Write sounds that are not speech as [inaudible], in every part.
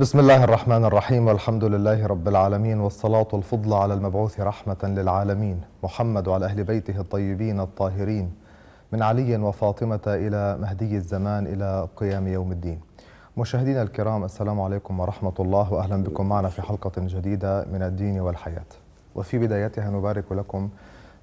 بسم الله الرحمن الرحيم والحمد لله رب العالمين والصلاة الفضل على المبعوث رحمة للعالمين محمد وعلى أهل بيته الطيبين الطاهرين من علي وفاطمة إلى مهدي الزمان إلى قيام يوم الدين مشاهدينا الكرام السلام عليكم ورحمة الله وأهلا بكم معنا في حلقة جديدة من الدين والحياة وفي بدايتها نبارك لكم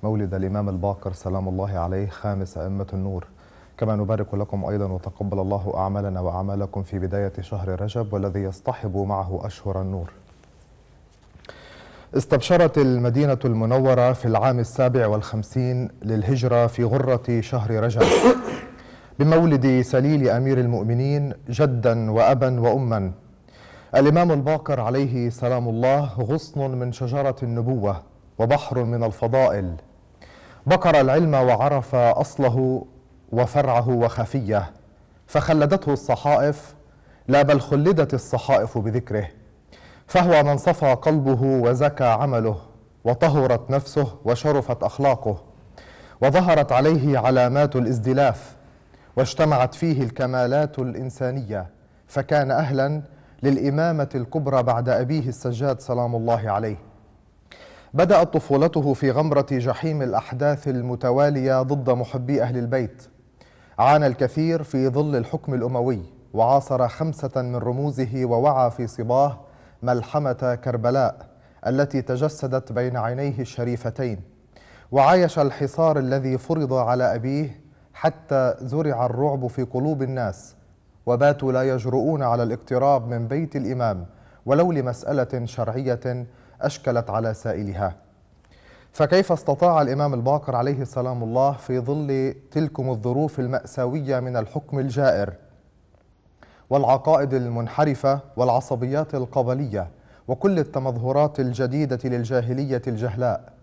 مولد الإمام الباقر سلام الله عليه خامس أئمة النور كما نبارك لكم أيضا وتقبل الله أعمالنا وأعمالكم في بداية شهر رجب والذي يصطحب معه أشهر النور استبشرت المدينة المنورة في العام السابع والخمسين للهجرة في غرة شهر رجب بمولد سليل أمير المؤمنين جدا وأبا وأما الإمام الباقر عليه سلام الله غصن من شجرة النبوة وبحر من الفضائل بقر العلم وعرف أصله وفرعه وخفيه فخلدته الصحائف لا بل خلدت الصحائف بذكره فهو من صفى قلبه وزكى عمله وطهرت نفسه وشرفت اخلاقه وظهرت عليه علامات الازدلاف واجتمعت فيه الكمالات الانسانيه فكان اهلا للامامه الكبرى بعد ابيه السجاد سلام الله عليه بدات طفولته في غمره جحيم الاحداث المتواليه ضد محبي اهل البيت عانى الكثير في ظل الحكم الأموي وعاصر خمسة من رموزه ووعى في صباه ملحمة كربلاء التي تجسدت بين عينيه الشريفتين وعايش الحصار الذي فرض على أبيه حتى زرع الرعب في قلوب الناس وباتوا لا يجرؤون على الاقتراب من بيت الإمام ولو لمسألة شرعية أشكلت على سائلها فكيف استطاع الإمام الباقر عليه السلام الله في ظل تلكم الظروف المأساوية من الحكم الجائر والعقائد المنحرفة والعصبيات القبلية وكل التمظهرات الجديدة للجاهلية الجهلاء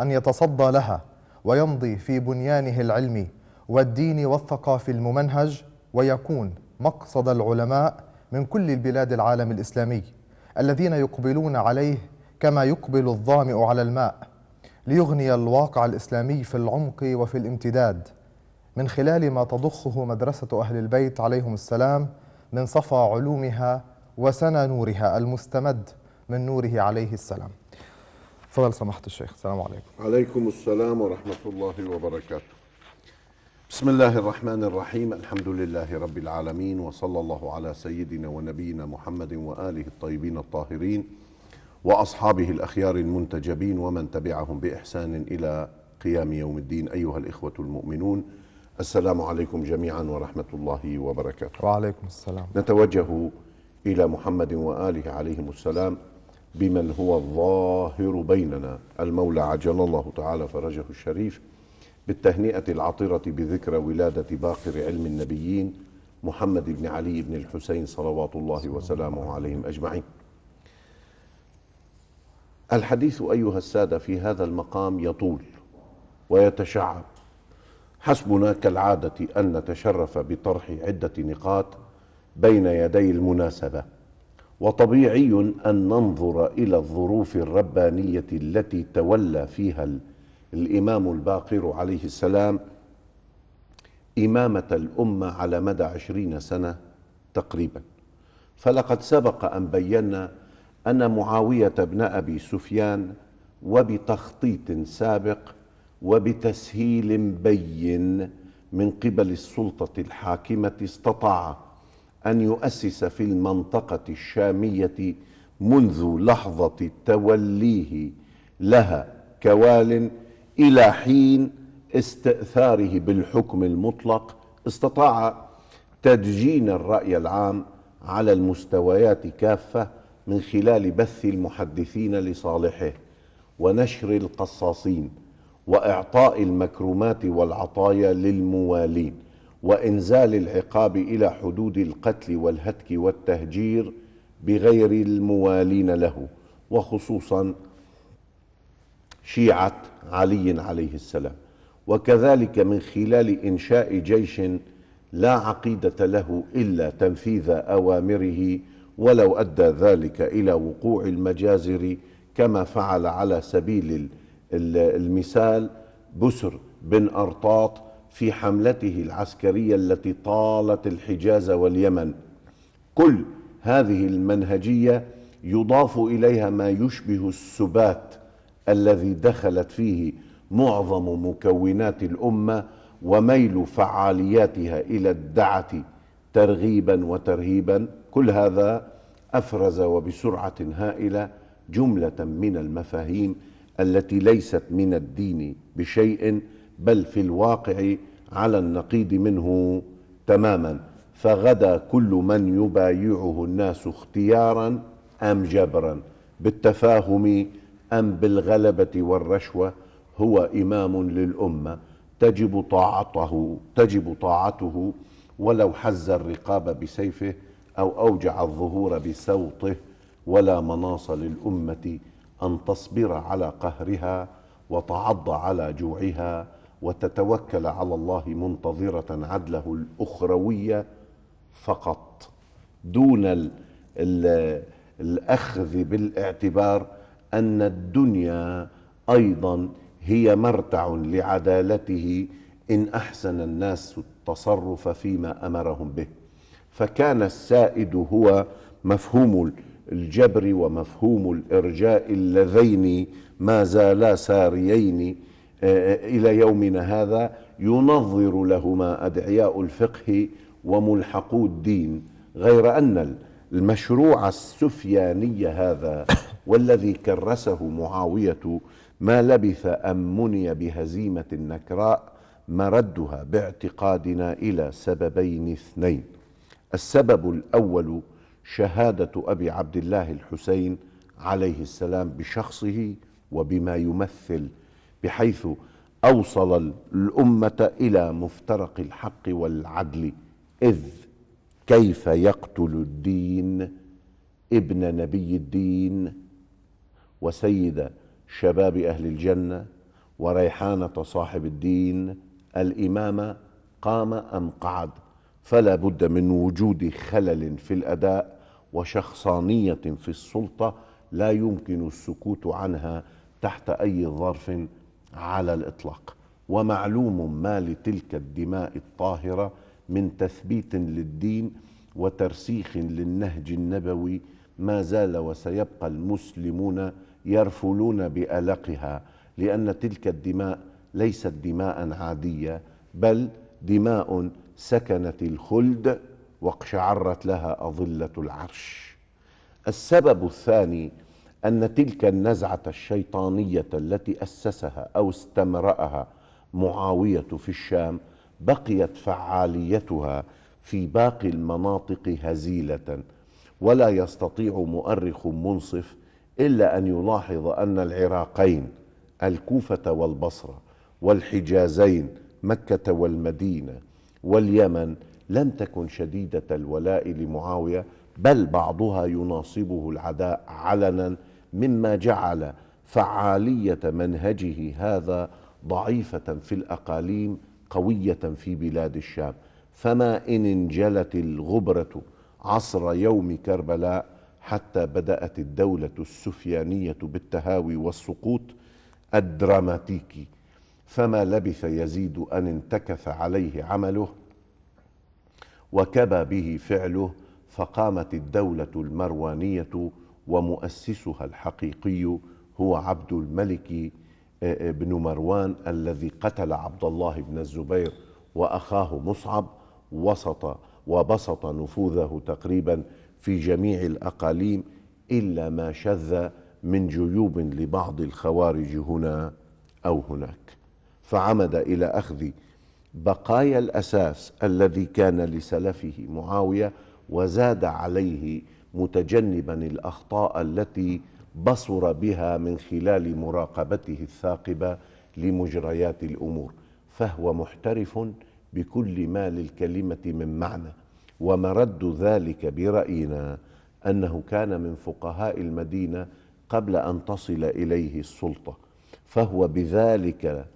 أن يتصدى لها ويمضي في بنيانه العلمي والدين والثقافي الممنهج ويكون مقصد العلماء من كل البلاد العالم الإسلامي الذين يقبلون عليه كما يقبل الظامئ على الماء ليغني الواقع الإسلامي في العمق وفي الامتداد من خلال ما تضخه مدرسة أهل البيت عليهم السلام من صفا علومها وسنى نورها المستمد من نوره عليه السلام فضل سماحة الشيخ السلام عليكم عليكم السلام ورحمة الله وبركاته بسم الله الرحمن الرحيم الحمد لله رب العالمين وصلى الله على سيدنا ونبينا محمد وآله الطيبين الطاهرين واصحابه الاخيار المنتجبين ومن تبعهم باحسان الى قيام يوم الدين ايها الاخوه المؤمنون السلام عليكم جميعا ورحمه الله وبركاته. وعليكم السلام. نتوجه الى محمد واله عليهم السلام بمن هو الظاهر بيننا المولى عجل الله تعالى فرجه الشريف بالتهنئه العطره بذكرى ولاده باقر علم النبيين محمد بن علي بن الحسين صلوات الله وسلامه عليهم اجمعين. الحديث ايها الساده في هذا المقام يطول ويتشعب حسبنا كالعاده ان نتشرف بطرح عده نقاط بين يدي المناسبه وطبيعي ان ننظر الى الظروف الربانيه التي تولى فيها الامام الباقر عليه السلام امامه الامه على مدى عشرين سنه تقريبا فلقد سبق ان بينا أن معاوية بن أبي سفيان وبتخطيط سابق وبتسهيل بين من قبل السلطة الحاكمة استطاع أن يؤسس في المنطقة الشامية منذ لحظة توليه لها كوال إلى حين استئثاره بالحكم المطلق استطاع تدجين الرأي العام على المستويات كافة من خلال بث المحدثين لصالحه ونشر القصاصين واعطاء المكرمات والعطايا للموالين وانزال العقاب الى حدود القتل والهتك والتهجير بغير الموالين له وخصوصا شيعه علي عليه السلام وكذلك من خلال انشاء جيش لا عقيده له الا تنفيذ اوامره ولو أدى ذلك إلى وقوع المجازر كما فعل على سبيل المثال بسر بن أرطاط في حملته العسكرية التي طالت الحجاز واليمن كل هذه المنهجية يضاف إليها ما يشبه السبات الذي دخلت فيه معظم مكونات الأمة وميل فعالياتها إلى الدعة ترغيبا وترهيبا كل هذا افرز وبسرعه هائله جمله من المفاهيم التي ليست من الدين بشيء بل في الواقع على النقيض منه تماما فغدا كل من يبايعه الناس اختيارا ام جبرا بالتفاهم ام بالغلبه والرشوه هو امام للامه تجب طاعته تجب طاعته ولو حز الرقاب بسيفه أو أوجع الظهور بسوطه ولا مناص للأمة أن تصبر على قهرها وتعض على جوعها وتتوكل على الله منتظرة عدله الأخروية فقط دون الـ الـ الأخذ بالاعتبار أن الدنيا أيضا هي مرتع لعدالته إن أحسن الناس التصرف فيما امرهم به فكان السائد هو مفهوم الجبر ومفهوم الارجاء اللذين ما زالا ساريين آه، آه، الى يومنا هذا ينظر لهما ادعياء الفقه وملحقو الدين غير ان المشروع السفياني هذا [coughs] والذي كرسه معاويه ما لبث ان مني بهزيمه نكراء مردها باعتقادنا الى سببين اثنين السبب الاول شهاده ابي عبد الله الحسين عليه السلام بشخصه وبما يمثل بحيث اوصل الامه الى مفترق الحق والعدل اذ كيف يقتل الدين ابن نبي الدين وسيد شباب اهل الجنه وريحانه صاحب الدين الإمام قام أم قعد فلا بد من وجود خلل في الأداء وشخصانية في السلطة لا يمكن السكوت عنها تحت أي ظرف على الإطلاق ومعلوم ما لتلك الدماء الطاهرة من تثبيت للدين وترسيخ للنهج النبوي ما زال وسيبقى المسلمون يرفلون بألقها لأن تلك الدماء ليست دماء عادية بل دماء سكنت الخلد واقشعرت لها أظلة العرش السبب الثاني أن تلك النزعة الشيطانية التي أسسها أو استمرأها معاوية في الشام بقيت فعاليتها في باقي المناطق هزيلة ولا يستطيع مؤرخ منصف إلا أن يلاحظ أن العراقين الكوفة والبصرة والحجازين مكة والمدينة واليمن لم تكن شديدة الولاء لمعاوية بل بعضها يناصبه العداء علنا مما جعل فعالية منهجه هذا ضعيفة في الأقاليم قوية في بلاد الشام فما إن انجلت الغبرة عصر يوم كربلاء حتى بدأت الدولة السفيانية بالتهاوي والسقوط الدراماتيكي فما لبث يزيد أن انتكث عليه عمله وكبى به فعله فقامت الدولة المروانية ومؤسسها الحقيقي هو عبد الملك آه، آه، بن مروان الذي قتل عبد الله بن الزبير وأخاه مصعب وسط وبسط نفوذه تقريبا في جميع الأقاليم إلا ما شذ من جيوب لبعض الخوارج هنا أو هناك فعمد إلى أخذ بقايا الأساس الذي كان لسلفه معاوية وزاد عليه متجنبا الأخطاء التي بصر بها من خلال مراقبته الثاقبة لمجريات الأمور فهو محترف بكل ما للكلمة من معنى ومرد ذلك برأينا أنه كان من فقهاء المدينة قبل أن تصل إليه السلطة فهو بذلك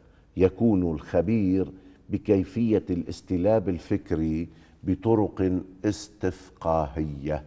يكون الخبير بكيفيه الاستلاب الفكري بطرق استفقاهيه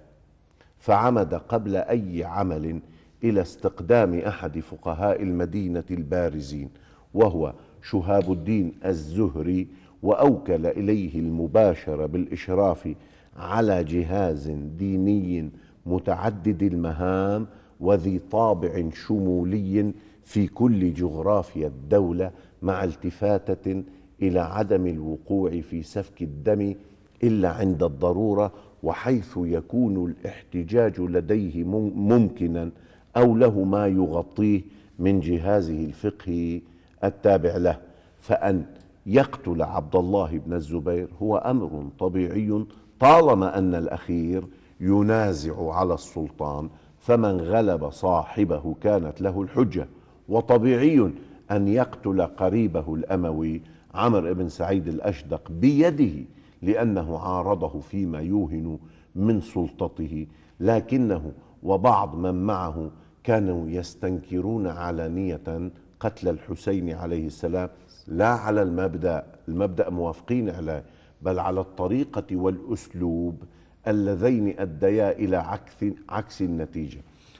فعمد قبل اي عمل الى استقدام احد فقهاء المدينه البارزين وهو شهاب الدين الزهري واوكل اليه المباشره بالاشراف على جهاز ديني متعدد المهام وذي طابع شمولي في كل جغرافيا الدوله مع التفاتة إلى عدم الوقوع في سفك الدم إلا عند الضرورة وحيث يكون الاحتجاج لديه ممكنا أو له ما يغطيه من جهازه الفقهي التابع له فأن يقتل عبد الله بن الزبير هو أمر طبيعي طالما أن الأخير ينازع على السلطان فمن غلب صاحبه كانت له الحجة وطبيعي أن يقتل قريبه الأموي عمر بن سعيد الأشدق بيده لأنه عارضه فيما يوهن من سلطته لكنه وبعض من معه كانوا يستنكرون علانية قتل الحسين عليه السلام لا على المبدأ المبدأ موافقين عليه بل على الطريقة والأسلوب اللذين أديا إلى عكس, عكس النتيجة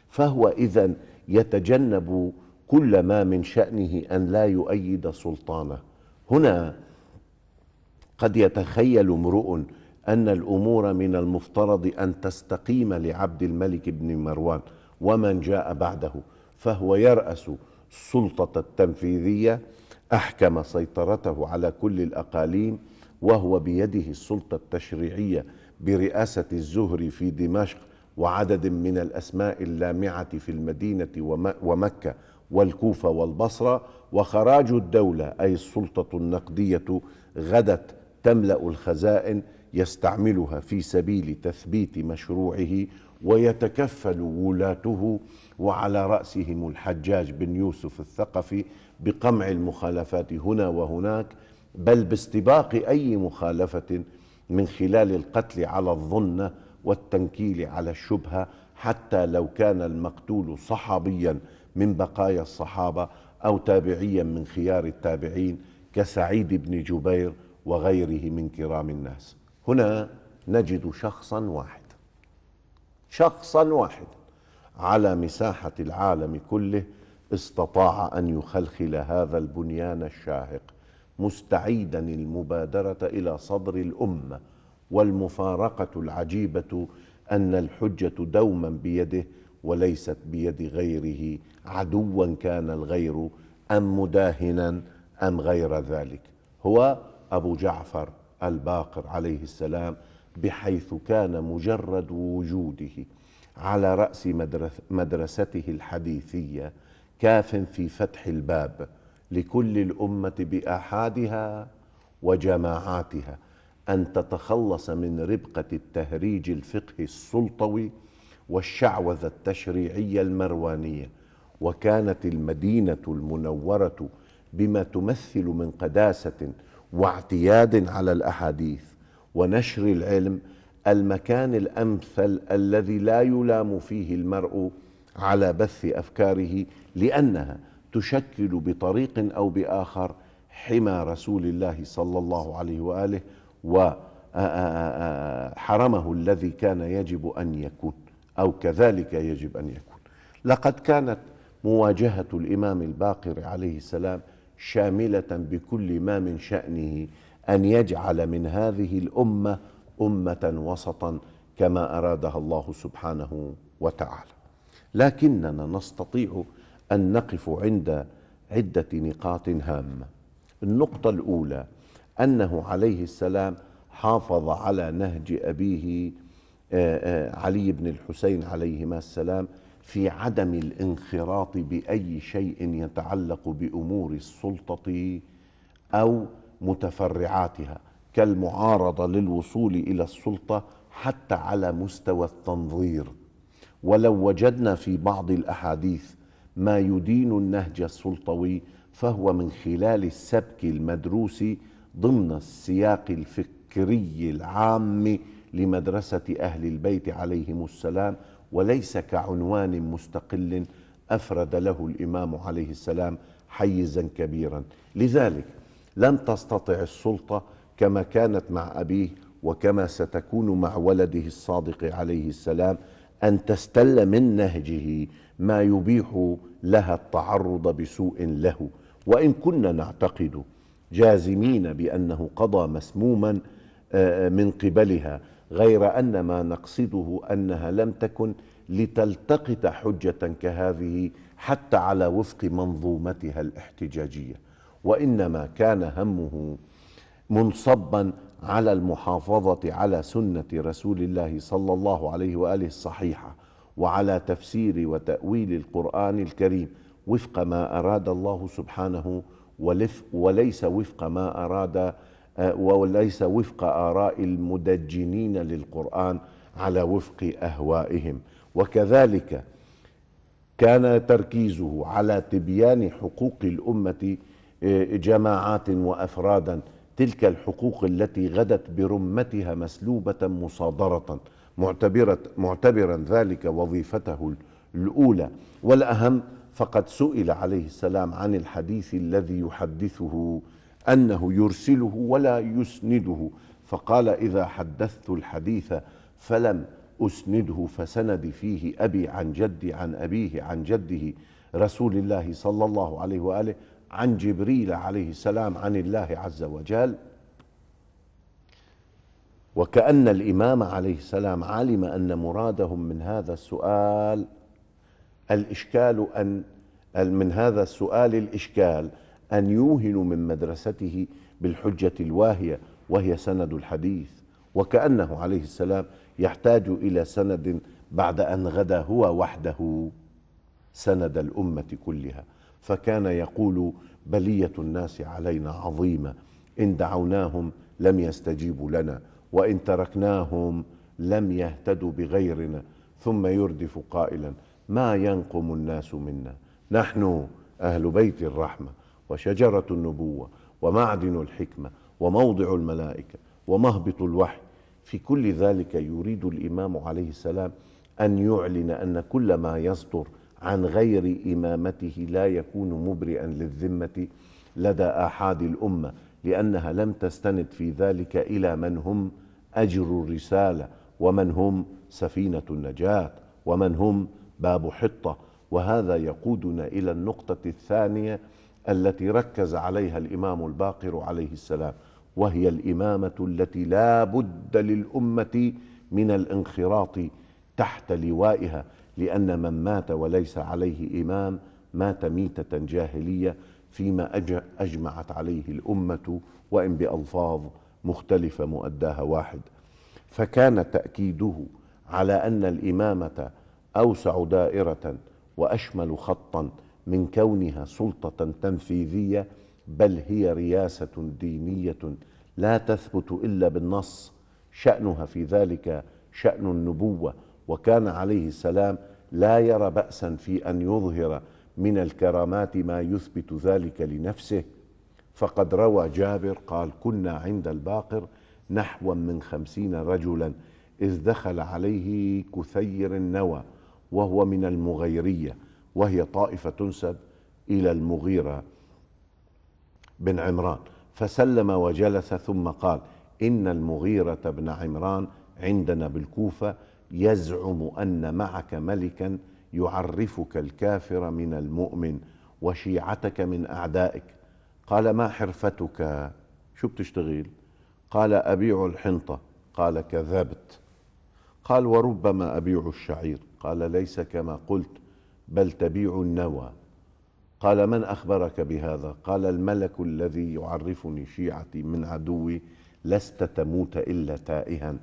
فهو إذا يتجنب كل ما من شأنه أن لا يؤيد سلطانه هنا قد يتخيل امرؤ أن الأمور من المفترض أن تستقيم لعبد الملك بن مروان ومن جاء بعده فهو يرأس السلطة التنفيذية أحكم سيطرته على كل الأقاليم وهو بيده السلطة التشريعية برئاسة الزهري في دمشق وعدد من الأسماء اللامعة في المدينة ومكة والكوفة والبصرة وخراج الدولة أي السلطة النقدية غدت تملأ الخزائن يستعملها في سبيل تثبيت مشروعه ويتكفل ولاته وعلى رأسهم الحجاج بن يوسف الثقفي بقمع المخالفات هنا وهناك بل باستباق أي مخالفة من خلال القتل على الظنة والتنكيل على الشبهة حتى لو كان المقتول صحابياً من بقايا الصحابة أو تابعيا من خيار التابعين كسعيد بن جبير وغيره من كرام الناس هنا نجد شخصا واحدا شخصا واحدا على مساحة العالم كله استطاع أن يخلخل هذا البنيان الشاهق مستعيدا المبادرة إلى صدر الأمة والمفارقة العجيبة أن الحجة دوما بيده وليست بيد غيره عدوا كان الغير أم مداهنا أم غير ذلك هو أبو جعفر الباقر عليه السلام بحيث كان مجرد وجوده على رأس مدرسته الحديثية كاف في فتح الباب لكل الأمة بآحادها وجماعاتها أن تتخلص من ربقة التهريج الفقهي السلطوي والشعوذة التشريعية المروانية وكانت المدينة المنورة بما تمثل من قداسة واعتياد على الأحاديث ونشر العلم المكان الأمثل الذي لا يلام فيه المرء على بث أفكاره لأنها تشكل بطريق أو بآخر حمى رسول الله صلى الله عليه وآله وحرمه الذي كان يجب أن يكون أو كذلك يجب أن يكون لقد كانت مواجهة الإمام الباقر عليه السلام شاملة بكل ما من شأنه أن يجعل من هذه الأمة أمة وسطا كما أرادها الله سبحانه وتعالى لكننا نستطيع أن نقف عند عدة نقاط هامة النقطة الأولى أنه عليه السلام حافظ على نهج أبيه علي بن الحسين عليهما السلام في عدم الانخراط باي شيء يتعلق بامور السلطه او متفرعاتها كالمعارضه للوصول الى السلطه حتى على مستوى التنظير ولو وجدنا في بعض الاحاديث ما يدين النهج السلطوي فهو من خلال السبك المدروس ضمن السياق الفكري العام لمدرسة أهل البيت عليهم السلام وليس كعنوان مستقل أفرد له الإمام عليه السلام حيزا كبيرا لذلك لم تستطع السلطة كما كانت مع أبيه وكما ستكون مع ولده الصادق عليه السلام أن تستل من نهجه ما يبيح لها التعرض بسوء له وإن كنا نعتقد جازمين بأنه قضى مسموما آه، من قبلها غير أن ما نقصده أنها لم تكن لتلتقط حجة كهذه حتى على وفق منظومتها الاحتجاجية وإنما كان همه منصبا على المحافظة على سنة رسول الله صلى الله عليه وآله الصحيحة وعلى تفسير وتأويل القرآن الكريم وفق ما أراد الله سبحانه وليس وفق ما أراد أه، وليس وفق آراء المدجنين للقرآن على وفق أهوائهم وكذلك كان تركيزه على تبيان حقوق الأمة أه، جماعات وأفرادا تلك الحقوق التي غدت برمتها مسلوبة مصادرة معتبرة معتبرا ذلك وظيفته الأولى والأهم فقد سئل عليه السلام عن الحديث الذي يحدثه أنه يرسله ولا يسنده فقال إذا حدثت الحديث فلم أسنده فسندي فيه أبي عن جدي عن أبيه عن جده رسول الله صلى الله عليه وآله عن جبريل عليه السلام عن الله عز وجل وكأن الإمام عليه السلام علم أن مرادهم من هذا السؤال الإشكال أن من هذا السؤال الإشكال أن يوهنوا من مدرسته بالحجة الواهية وهي سند الحديث وكأنه عليه السلام يحتاج إلى سند بعد أن غدا هو وحده سند الأمة كلها فكان يقول بلية الناس علينا عظيمة إن دعوناهم لم يستجيبوا لنا وإن تركناهم لم يهتدوا بغيرنا ثم يردف قائلا ما ينقم الناس منا نحن أهل بيت الرحمة وشجرة النبوة ومعدن الحكمة وموضع الملائكة ومهبط الوحي في كل ذلك يريد الإمام عليه السلام أن يعلن أن كل ما يصدر عن غير إمامته لا يكون مبرئا للذمة لدى آحاد الأمة لأنها لم تستند في ذلك إلى من هم أجر الرسالة ومن هم سفينة النجاة ومن هم باب حطة وهذا يقودنا إلى النقطة الثانية التي ركز عليها الإمام الباقر عليه السلام وهي الإمامة التي لا بد للأمة من الانخراط تحت لوائها لأن من مات وليس عليه إمام مات ميتة جاهلية فيما أجمعت عليه الأمة وإن بألفاظ مختلفة مؤداها واحد فكان تأكيده على أن الإمامة أوسع دائرة وأشمل خطا من كونها سلطة تنفيذية بل هي رياسة دينية لا تثبت إلا بالنص شأنها في ذلك شأن النبوة وكان عليه السلام لا يرى بأسا في أن يظهر من الكرامات ما يثبت ذلك لنفسه فقد روى جابر قال كنا عند الباقر نحو من خمسين رجلا إذ دخل عليه كثير النوى وهو من المغيرية وهي طائفة تنسب إلى المغيرة بن عمران فسلم وجلس ثم قال إن المغيرة بن عمران عندنا بالكوفة يزعم أن معك ملكا يعرفك الكافر من المؤمن وشيعتك من أعدائك قال ما حرفتك شو بتشتغل قال أبيع الحنطة قال كذبت قال وربما أبيع الشعير قال ليس كما قلت بل تبيع النوى قال من أخبرك بهذا قال الملك الذي يعرفني شيعتي من عدوي لست تموت إلا تائها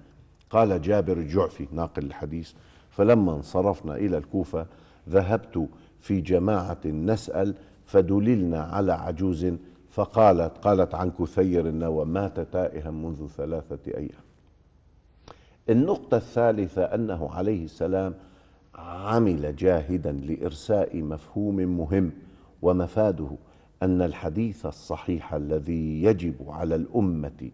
قال جابر الجعفي ناقل الحديث فلما انصرفنا إلى الكوفة ذهبت في جماعة نسأل فدللنا على عجوز فقالت قالت عن كثير النوى مات تائها منذ ثلاثة أيام النقطة الثالثة أنه عليه السلام عمل جاهدا لارساء مفهوم مهم ومفاده ان الحديث الصحيح الذي يجب على الامه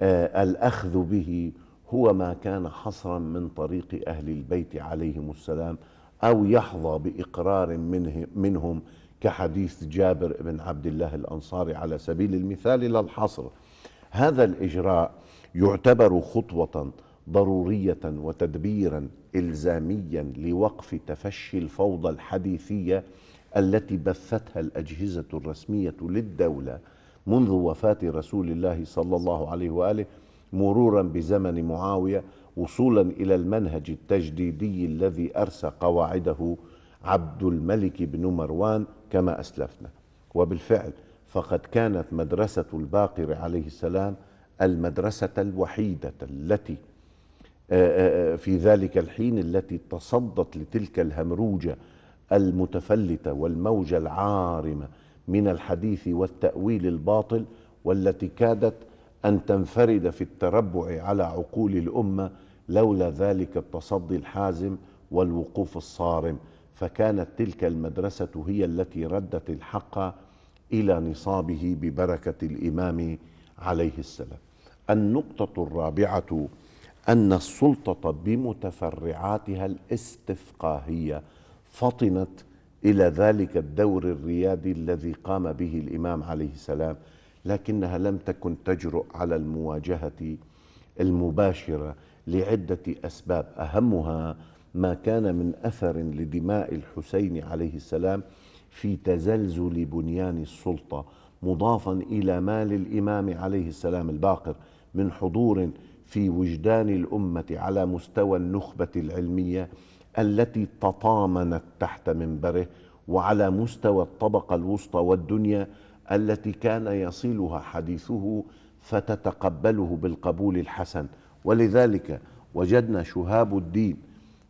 آه، الاخذ به هو ما كان حصرا من طريق اهل البيت عليهم السلام او يحظى باقرار منه منهم كحديث جابر بن عبد الله الانصاري على سبيل المثال لا الحصر هذا الاجراء يعتبر خطوه ضرورية وتدبيرا إلزاميا لوقف تفشي الفوضى الحديثية التي بثتها الأجهزة الرسمية للدولة منذ وفاة رسول الله صلى الله عليه وآله مرورا بزمن معاوية وصولا إلى المنهج التجديدي الذي أرسى قواعده عبد الملك بن مروان كما أسلفنا وبالفعل فقد كانت مدرسة الباقر عليه السلام المدرسة الوحيدة التي آه، آه، آه، في ذلك الحين التي تصدت لتلك الهمروجه المتفلته والموجه العارمه من الحديث والتاويل الباطل والتي كادت ان تنفرد في التربع على عقول الامه لولا ذلك التصدي الحازم والوقوف الصارم فكانت تلك المدرسه هي التي ردت الحق الى نصابه ببركه الامام عليه السلام النقطه الرابعه أن السلطة بمتفرعاتها الاستفقاهية فطنت إلى ذلك الدور الريادي الذي قام به الإمام عليه السلام لكنها لم تكن تجرؤ على المواجهة المباشرة لعدة أسباب أهمها ما كان من أثر لدماء الحسين عليه السلام في تزلزل بنيان السلطة مضافا إلى ما للإمام عليه السلام الباقر من حضور في وجدان الامه على مستوى النخبه العلميه التي تطامنت تحت منبره وعلى مستوى الطبقه الوسطى والدنيا التي كان يصلها حديثه فتتقبله بالقبول الحسن ولذلك وجدنا شهاب الدين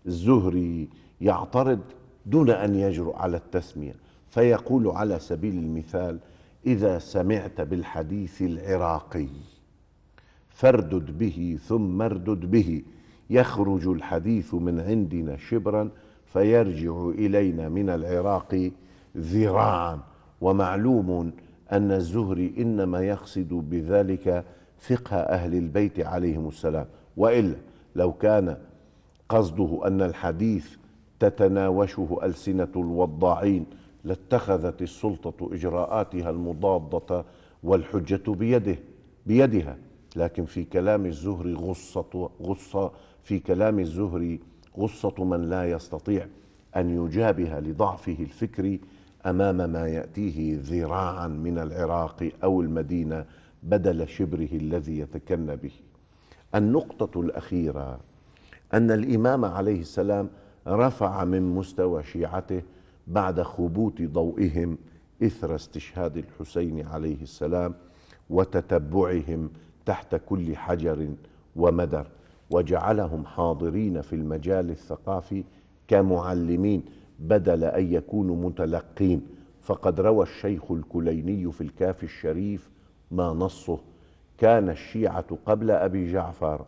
الزهري يعترض دون ان يجرؤ على التسميه فيقول على سبيل المثال اذا سمعت بالحديث العراقي فاردد به ثم اردد به يخرج الحديث من عندنا شبرا فيرجع إلينا من العراق ذراعا ومعلوم أن الزهري إنما يقصد بذلك فقه أهل البيت عليهم السلام وإلا لو كان قصده أن الحديث تتناوشه ألسنة الوضاعين لاتخذت السلطة إجراءاتها المضادة والحجة بيده بيدها لكن في كلام الزهري غصة غصة في كلام الزهري غصة من لا يستطيع أن يجابه لضعفه الفكري أمام ما يأتيه ذراعا من العراق أو المدينة بدل شبره الذي يتكن به النقطة الأخيرة أن الإمام عليه السلام رفع من مستوى شيعته بعد خبوت ضوئهم إثر استشهاد الحسين عليه السلام وتتبعهم تحت كل حجر ومدر وجعلهم حاضرين في المجال الثقافي كمعلمين بدل ان يكونوا متلقين فقد روى الشيخ الكليني في الكاف الشريف ما نصه كان الشيعه قبل ابي جعفر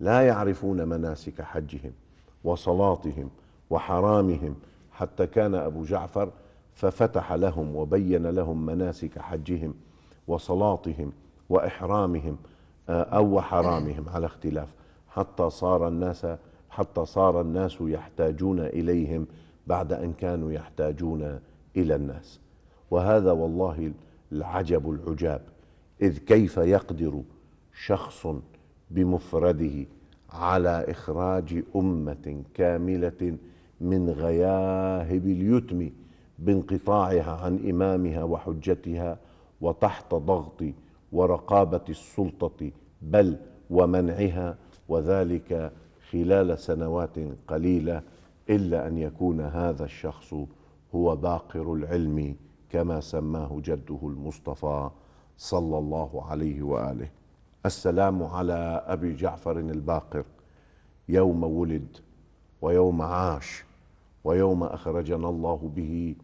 لا يعرفون مناسك حجهم وصلاتهم وحرامهم حتى كان ابو جعفر ففتح لهم وبين لهم مناسك حجهم وصلاتهم واحرامهم أو وحرامهم على اختلاف حتى صار الناس حتى صار الناس يحتاجون إليهم بعد أن كانوا يحتاجون إلى الناس وهذا والله العجب العجاب إذ كيف يقدر شخص بمفرده على إخراج أمة كاملة من غياهب اليتم بانقطاعها عن إمامها وحجتها وتحت ضغط ورقابه السلطه بل ومنعها وذلك خلال سنوات قليله الا ان يكون هذا الشخص هو باقر العلم كما سماه جده المصطفى صلى الله عليه واله السلام على ابي جعفر الباقر يوم ولد ويوم عاش ويوم اخرجنا الله به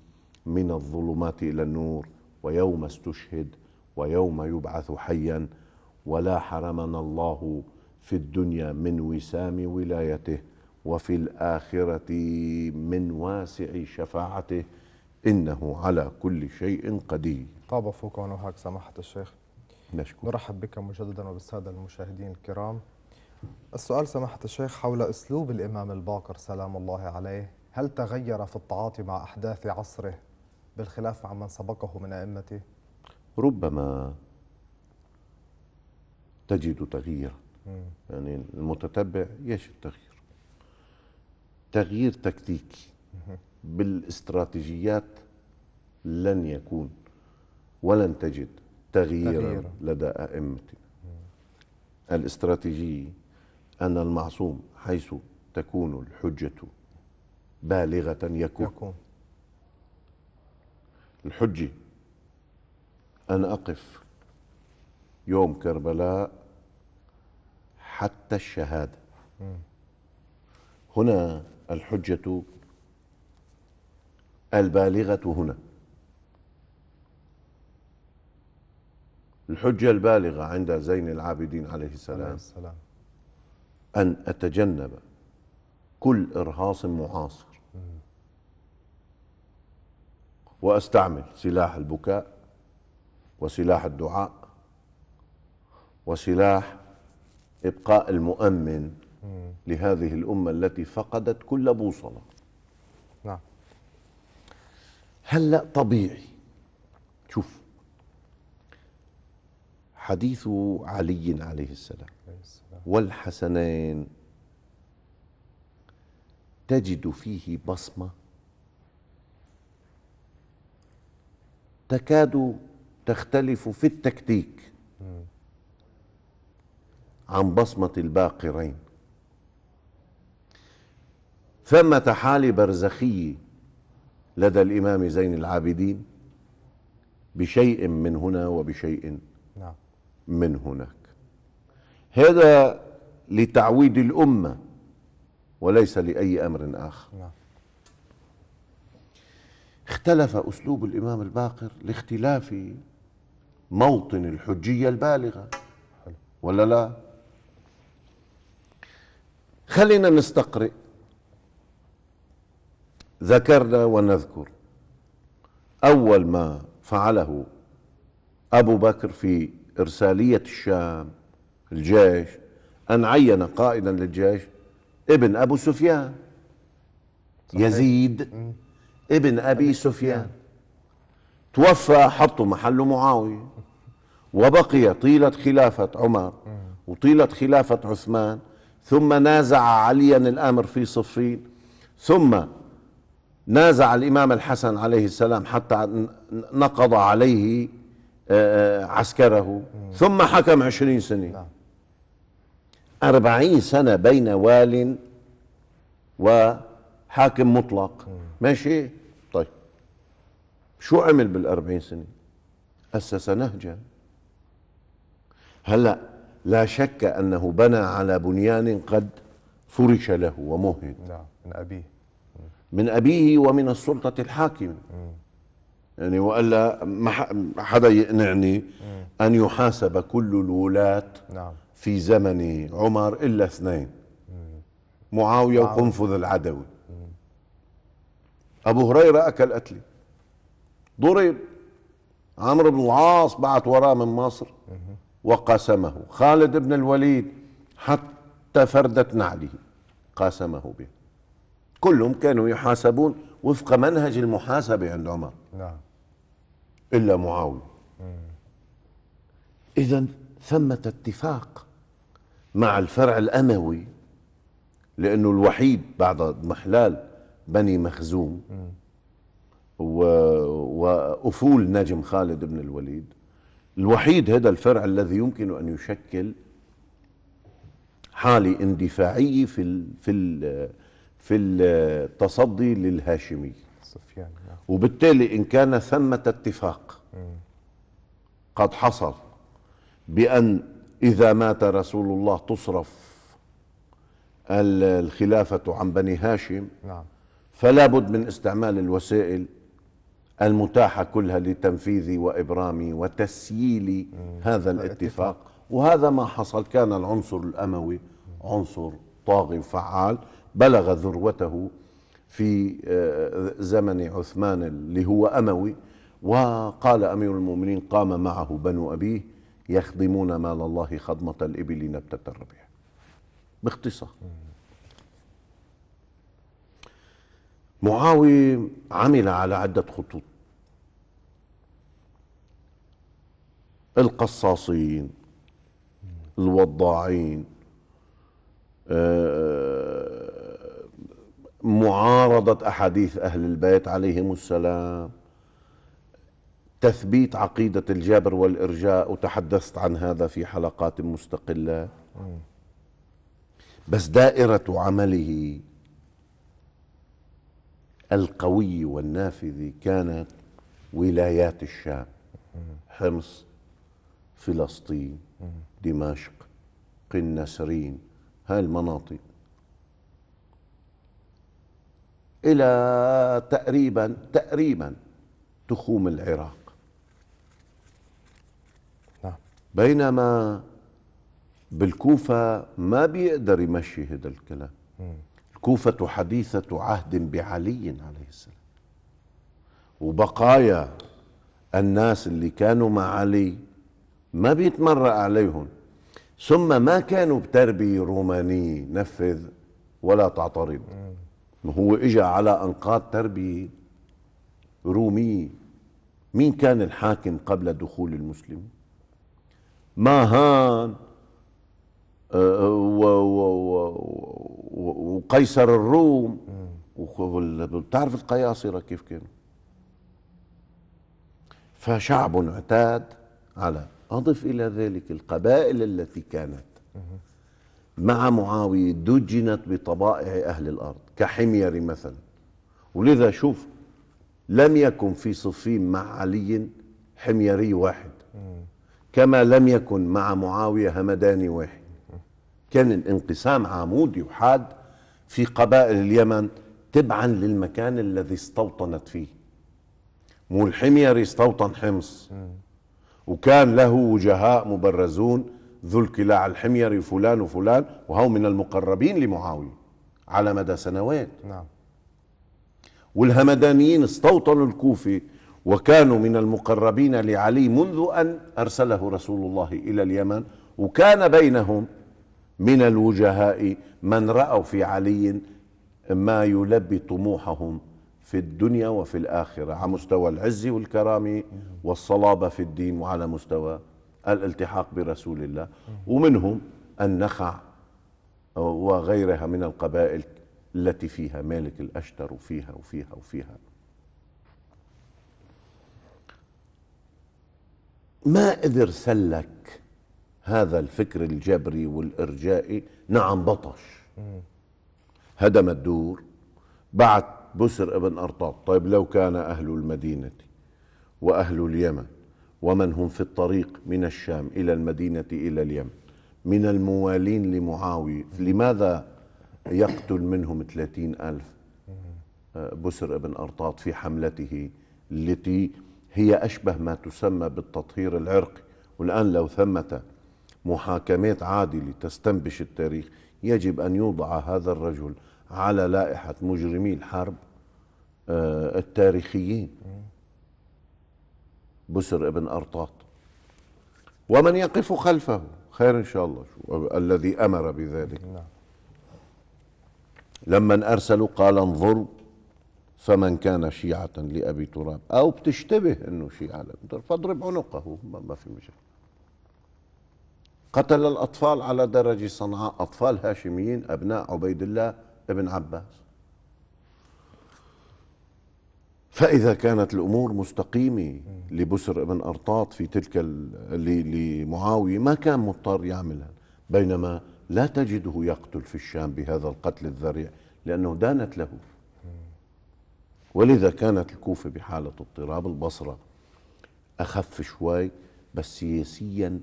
من الظلمات الى النور ويوم استشهد ويوم يبعث حيا ولا حرمنا الله في الدنيا من وسام ولايته وفي الاخره من واسع شفاعته انه على كل شيء قدير. طاب فوق ونهاك سماحه الشيخ. نشكر. نرحب بك مجددا وبالساده المشاهدين الكرام. السؤال سماحه الشيخ حول اسلوب الامام الباقر سلام الله عليه، هل تغير في التعاطي مع احداث عصره بالخلاف عن من سبقه من ائمته؟ ربما تجد تغييرا يعني المتتبع يجد تغيير تغيير تكتيكي بالاستراتيجيات لن يكون ولن تجد تغييرا, لدى ائمتنا الاستراتيجي ان المعصوم حيث تكون الحجه بالغه يكون, يكون. الحجه أن أقف يوم كربلاء حتى الشهادة هنا الحجة البالغة هنا الحجة البالغة عند زين العابدين عليه السلام, عليه السلام. أن أتجنب كل إرهاص معاصر وأستعمل سلاح البكاء وسلاح الدعاء وسلاح ابقاء المؤمن لهذه الامه التي فقدت كل بوصله نعم هلا طبيعي شوف حديث علي عليه السلام والحسنين تجد فيه بصمه تكاد تختلف في التكتيك عن بصمة الباقرين ثمة حال برزخي لدى الإمام زين العابدين بشيء من هنا وبشيء نعم. من هناك هذا لتعويد الأمة وليس لأي أمر آخر نعم. اختلف أسلوب الإمام الباقر لاختلاف موطن الحجية البالغة ولا لا خلينا نستقرئ ذكرنا ونذكر أول ما فعله أبو بكر في إرسالية الشام الجيش أن عين قائدا للجيش ابن أبو سفيان يزيد ابن أبي سفيان توفى حطوا محله معاوية وبقي طيلة خلافة عمر وطيلة خلافة عثمان ثم نازع عليا الأمر في صفين ثم نازع الإمام الحسن عليه السلام حتى نقض عليه آه، آه، عسكره ثم حكم عشرين سنة نعم. أربعين سنة بين وال وحاكم مطلق ماشي طيب شو عمل بالأربعين سنة أسس نهجاً هلا لا شك انه بنى على بنيان قد فرش له ومهد نعم من ابيه من ابيه ومن السلطه الحاكمه يعني والا ما حدا يقنعني ان يحاسب كل الولاة نعم في زمن عمر الا اثنين معاويه نعم. وقنفذ العدوي ابو هريره اكل قتلي ضرب عمرو بن العاص بعت وراه من مصر وقاسمه خالد بن الوليد حتى فردة نعله قاسمه به كلهم كانوا يحاسبون وفق منهج المحاسبة عند عمر نعم إلا معاوية إذا ثمة اتفاق مع الفرع الأموي لأنه الوحيد بعد محلال بني مخزوم و... وأفول نجم خالد بن الوليد الوحيد هذا الفرع الذي يمكن أن يشكل حالة اندفاعية في ال في ال في التصدي للهاشمي سفيان نعم. وبالتالي إن كان ثمة اتفاق قد حصل بأن إذا مات رسول الله تصرف الخلافة عن بني هاشم نعم فلا بد من استعمال الوسائل المتاحة كلها لتنفيذ وإبرام وتسييل هذا الاتفاق وهذا ما حصل كان العنصر الأموي عنصر طاغي وفعال بلغ ذروته في آه، زمن عثمان اللي هو أموي وقال أمير المؤمنين قام معه بنو أبيه يخضمون مال الله خضمة الإبل نبتة الربيع باختصار معاوية عمل على عدة خطوط القصاصين الوضاعين آه، معارضة أحاديث أهل البيت عليهم السلام تثبيت عقيدة الجبر والإرجاء وتحدثت عن هذا في حلقات مستقلة بس دائرة عمله القوي والنافذ كانت ولايات الشام حمص فلسطين دمشق قنسرين هاي المناطق إلى تقريبا تقريبا تخوم العراق نعم. بينما بالكوفة ما بيقدر يمشي هذا الكلام الكوفة حديثة عهد بعلي عليه السلام وبقايا الناس اللي كانوا مع علي ما بيتمرق عليهم ثم ما كانوا بتربية رومانية نفذ ولا تعترض هو إجا على انقاض تربية رومية مين كان الحاكم قبل دخول المسلمين ما هان أه، أه، وقيصر الروم وتعرف القياصرة كيف كانوا فشعب اعتاد على أضف إلى ذلك القبائل التي كانت مع معاوية دجنت بطبائع أهل الأرض كحمير مثلا ولذا شوف لم يكن في صفين مع علي حميري واحد كما لم يكن مع معاوية همداني واحد كان الانقسام عمودي وحاد في قبائل اليمن تبعا للمكان الذي استوطنت فيه مو الحميري استوطن حمص وكان له وجهاء مبرزون ذو الكلاع الحميري فلان وفلان وهو من المقربين لمعاوية على مدى سنوات نعم والهمدانيين استوطنوا الكوفة وكانوا من المقربين لعلي منذ أن أرسله رسول الله إلى اليمن وكان بينهم من الوجهاء من رأوا في علي ما يلبي طموحهم في الدنيا وفي الآخرة على مستوى العز والكرامة والصلابة في الدين وعلى مستوى الالتحاق برسول الله ومنهم النخع وغيرها من القبائل التي فيها مالك الأشتر وفيها وفيها وفيها ما قدر سلك هذا الفكر الجبري والإرجائي نعم بطش هدم الدور بعت بسر ابن أرطاط طيب لو كان أهل المدينة وأهل اليمن ومن هم في الطريق من الشام إلى المدينة إلى اليمن من الموالين لمعاوية لماذا يقتل منهم ثلاثين ألف بسر ابن أرطاط في حملته التي هي أشبه ما تسمى بالتطهير العرقي والآن لو ثمت محاكمات عادلة تستنبش التاريخ يجب أن يوضع هذا الرجل على لائحة مجرمي الحرب آه، التاريخيين بسر ابن أرطاط ومن يقف خلفه خير إن شاء الله الذي أمر بذلك نعم. لما أرسلوا قال انظروا فمن كان شيعة لأبي تراب أو بتشتبه أنه شيعة فاضرب عنقه ما في مشكلة قتل الأطفال على درج صنعاء أطفال هاشميين أبناء عبيد الله بن عباس فإذا كانت الأمور مستقيمة لبسر بن أرطاط في تلك لمعاوية ما كان مضطر يعملها بينما لا تجده يقتل في الشام بهذا القتل الذريع لأنه دانت له ولذا كانت الكوفة بحالة اضطراب البصرة أخف شوي بس سياسيا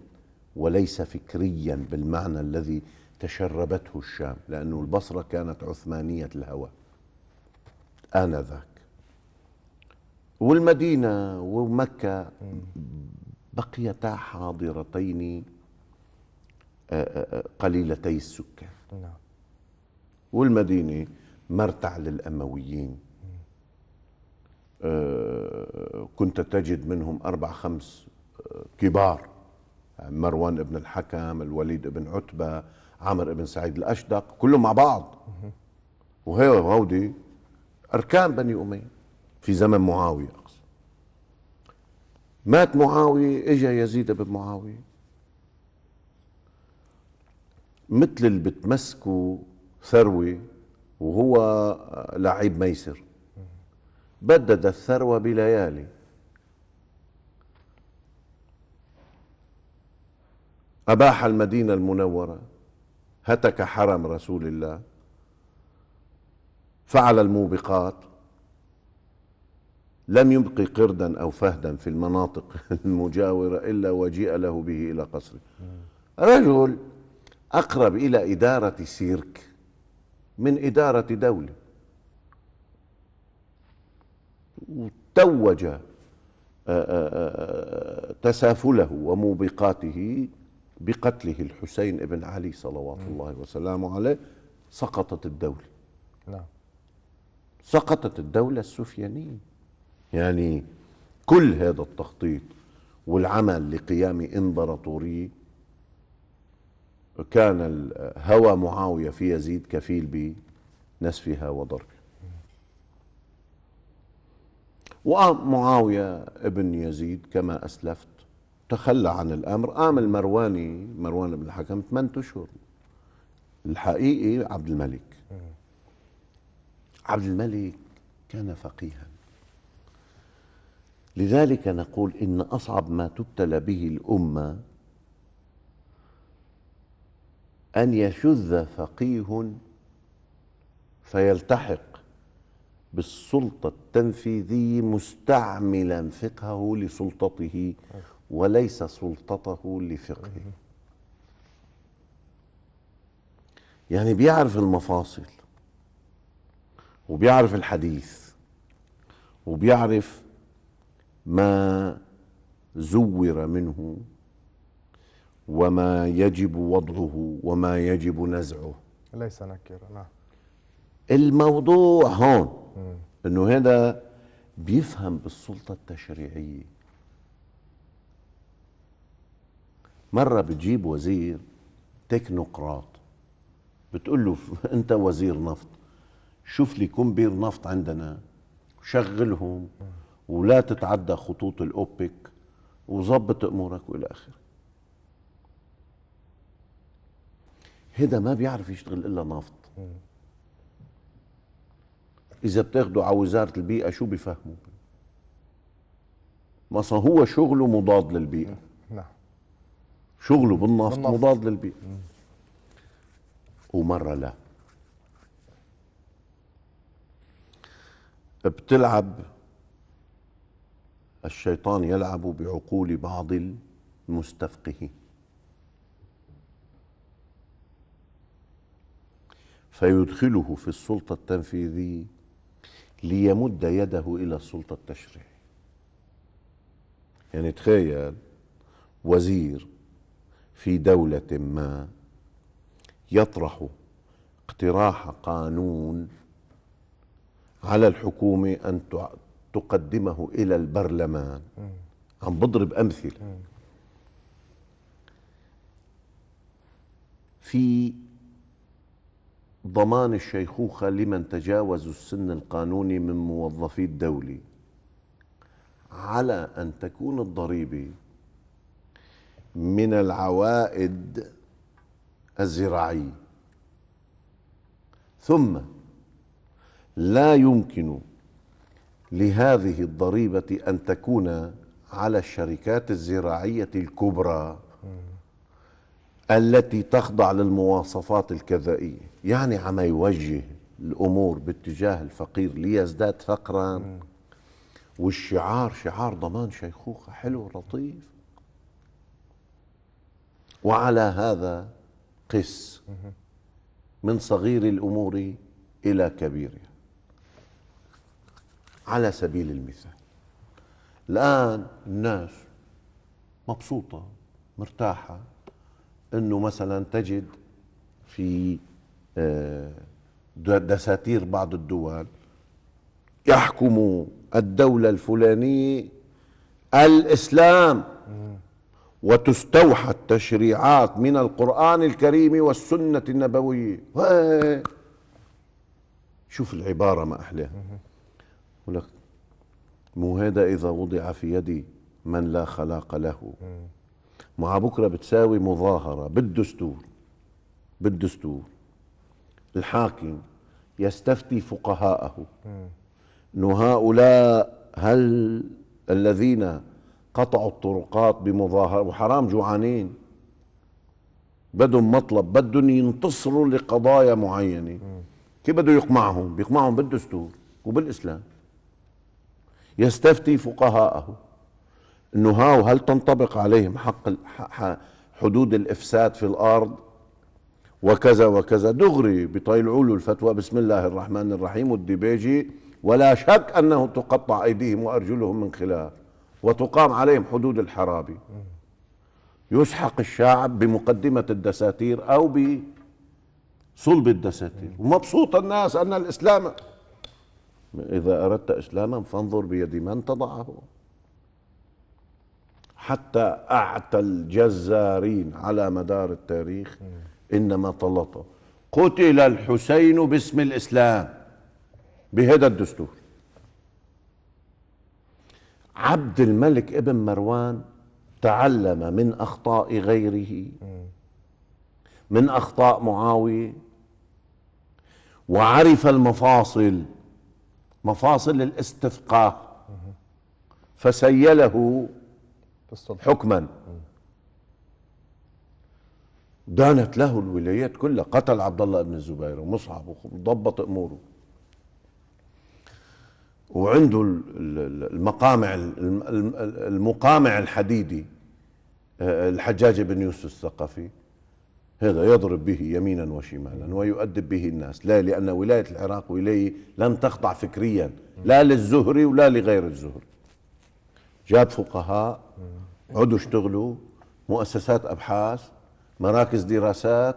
وليس فكريا بالمعنى الذي تشربته الشام لأن البصرة كانت عثمانية الهوى آنذاك والمدينة ومكة بقيتا حاضرتين آه، آه، آه، قليلتي السكان نعم. والمدينة مرتع للأمويين كنت تجد منهم أربع خمس كبار مروان ابن الحكم الوليد ابن عتبة عمر ابن سعيد الأشدق كلهم مع بعض وهي وهودي أركان بني أمية في زمن معاوية أقصد مات معاوية إجا يزيد بن معاوية مثل اللي بتمسكوا ثروة وهو لعيب ميسر بدد الثروة بليالي أباح المدينة المنورة هتك حرم رسول الله فعل الموبقات لم يبقي قردا أو فهدا في المناطق [laughs] المجاورة إلا وجيء له به إلى قصره رجل أقرب إلى إدارة سيرك من إدارة دولة وتوج آه، آه، آه، تسافله وموبقاته بقتله الحسين بن علي صلوات الله وسلامه عليه سقطت الدولة نعم سقطت الدولة السفيانية يعني كل هذا التخطيط والعمل لقيام إمبراطورية كان هوى معاوية في يزيد كفيل بنسفها وضربها ومعاوية ابن يزيد كما أسلفت تخلى عن الامر قام المرواني مروان بن الحكم 8 اشهر الحقيقي عبد الملك عبد الملك كان فقيها لذلك نقول ان اصعب ما تبتلى به الامه ان يشذ فقيه فيلتحق بالسلطه التنفيذيه مستعملا فقهه لسلطته وليس سلطته لفقهه يعني بيعرف المفاصل وبيعرف الحديث وبيعرف ما زور منه وما يجب وضعه وما يجب نزعه ليس نكرا نعم الموضوع هون انه هذا بيفهم بالسلطه التشريعيه مرة بتجيب وزير تكنوقراط بتقول له [laughs] أنت وزير نفط شوف لي كمبير نفط عندنا شغلهم ولا تتعدى خطوط الأوبك وظبط أمورك وإلى آخره هيدا ما بيعرف يشتغل إلا نفط إذا بتاخده على وزارة البيئة شو بيفهموا ما هو شغله مضاد للبيئة شغله بالنفط, مضاد للبيئة ومرة لا بتلعب الشيطان يلعب بعقول بعض المستفقهين فيدخله في السلطة التنفيذية ليمد يده إلى السلطة التشريعية يعني تخيل وزير في دوله ما يطرح اقتراح قانون على الحكومه ان تقدمه الى البرلمان عم بضرب امثله في ضمان الشيخوخه لمن تجاوزوا السن القانوني من موظفي الدوله على ان تكون الضريبه من العوائد الزراعية ثم لا يمكن لهذه الضريبة أن تكون على الشركات الزراعية الكبرى التي تخضع للمواصفات الكذائية يعني عما يوجه الأمور باتجاه الفقير ليزداد فقرا والشعار شعار ضمان شيخوخة حلو لطيف وعلى هذا قس من صغير الأمور إلى كبيرها على سبيل المثال الآن الناس مبسوطة مرتاحة أنه مثلا تجد في آه، دساتير بعض الدول يحكم الدولة الفلانية الإسلام وتستوحى التشريعات من القرآن الكريم والسنة النبوية شوف العبارة ما أحلاها لك مو هذا إذا وضع في يدي من لا خلاق له مع بكرة بتساوي مظاهرة بالدستور بالدستور الحاكم يستفتي فقهاءه أنه هؤلاء هل الذين قطعوا الطرقات بمظاهرة وحرام جوعانين بدهم مطلب بدهم ينتصروا لقضايا معينة كيف بده يقمعهم بيقمعهم بالدستور وبالإسلام يستفتي فقهاءه انه هاو هل تنطبق عليهم حق حدود الافساد في الارض وكذا وكذا دغري بيطلعوا له الفتوى بسم الله الرحمن الرحيم والدبيجي ولا شك انه تقطع ايديهم وارجلهم من خلاف وتقام عليهم حدود الحرابي يسحق الشعب بمقدمة الدساتير أو بصلب الدساتير ومبسوط الناس أن الإسلام إذا أردت إسلاما فانظر بيد من تضعه حتى أعتى الجزارين على مدار التاريخ إنما طلطه قتل الحسين باسم الإسلام بهذا الدستور عبد الملك ابن مروان تعلم من اخطاء غيره من اخطاء معاويه وعرف المفاصل مفاصل الاستفقاه فسيله حكما دانت له الولايات كلها قتل عبد الله بن الزبير ومصعب وضبط اموره وعنده المقامع المقامع الحديدي آه، الحجاج بن يوسف الثقفي هذا يضرب به يمينا وشمالا ويؤدب به الناس لا لأن ولاية العراق ولاية لن تخضع فكريا لا للزهري ولا لغير الزهري جاب فقهاء عدوا اشتغلوا مؤسسات أبحاث مراكز دراسات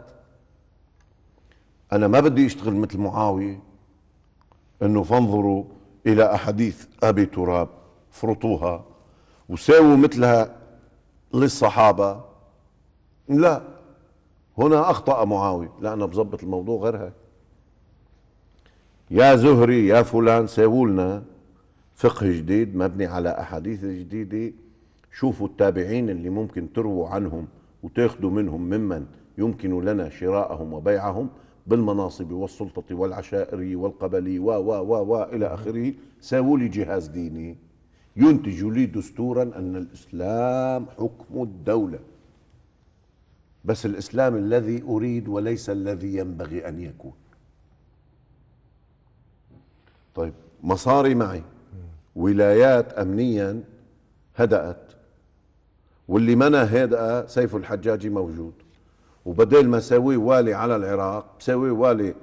أنا ما بدي أشتغل مثل معاوية أنه فانظروا إلى أحاديث أبي تراب فرطوها وساووا مثلها للصحابة لا هنا أخطأ معاوية لانه بظبط الموضوع غير هيك يا زهري يا فلان ساووا لنا فقه جديد مبني على أحاديث جديدة شوفوا التابعين اللي ممكن ترووا عنهم وتاخذوا منهم ممن يمكن لنا شراءهم وبيعهم بالمناصب والسلطة والعشائر والقبلي و و و و إلى آخره ساووا لي جهاز ديني ينتج لي دستورا أن الإسلام حكم الدولة بس الإسلام الذي أريد وليس الذي ينبغي أن يكون طيب مصاري معي ولايات أمنيا هدأت واللي منى هدأ سيف الحجاجي موجود وبدل ما سوي والي على العراق سوي والي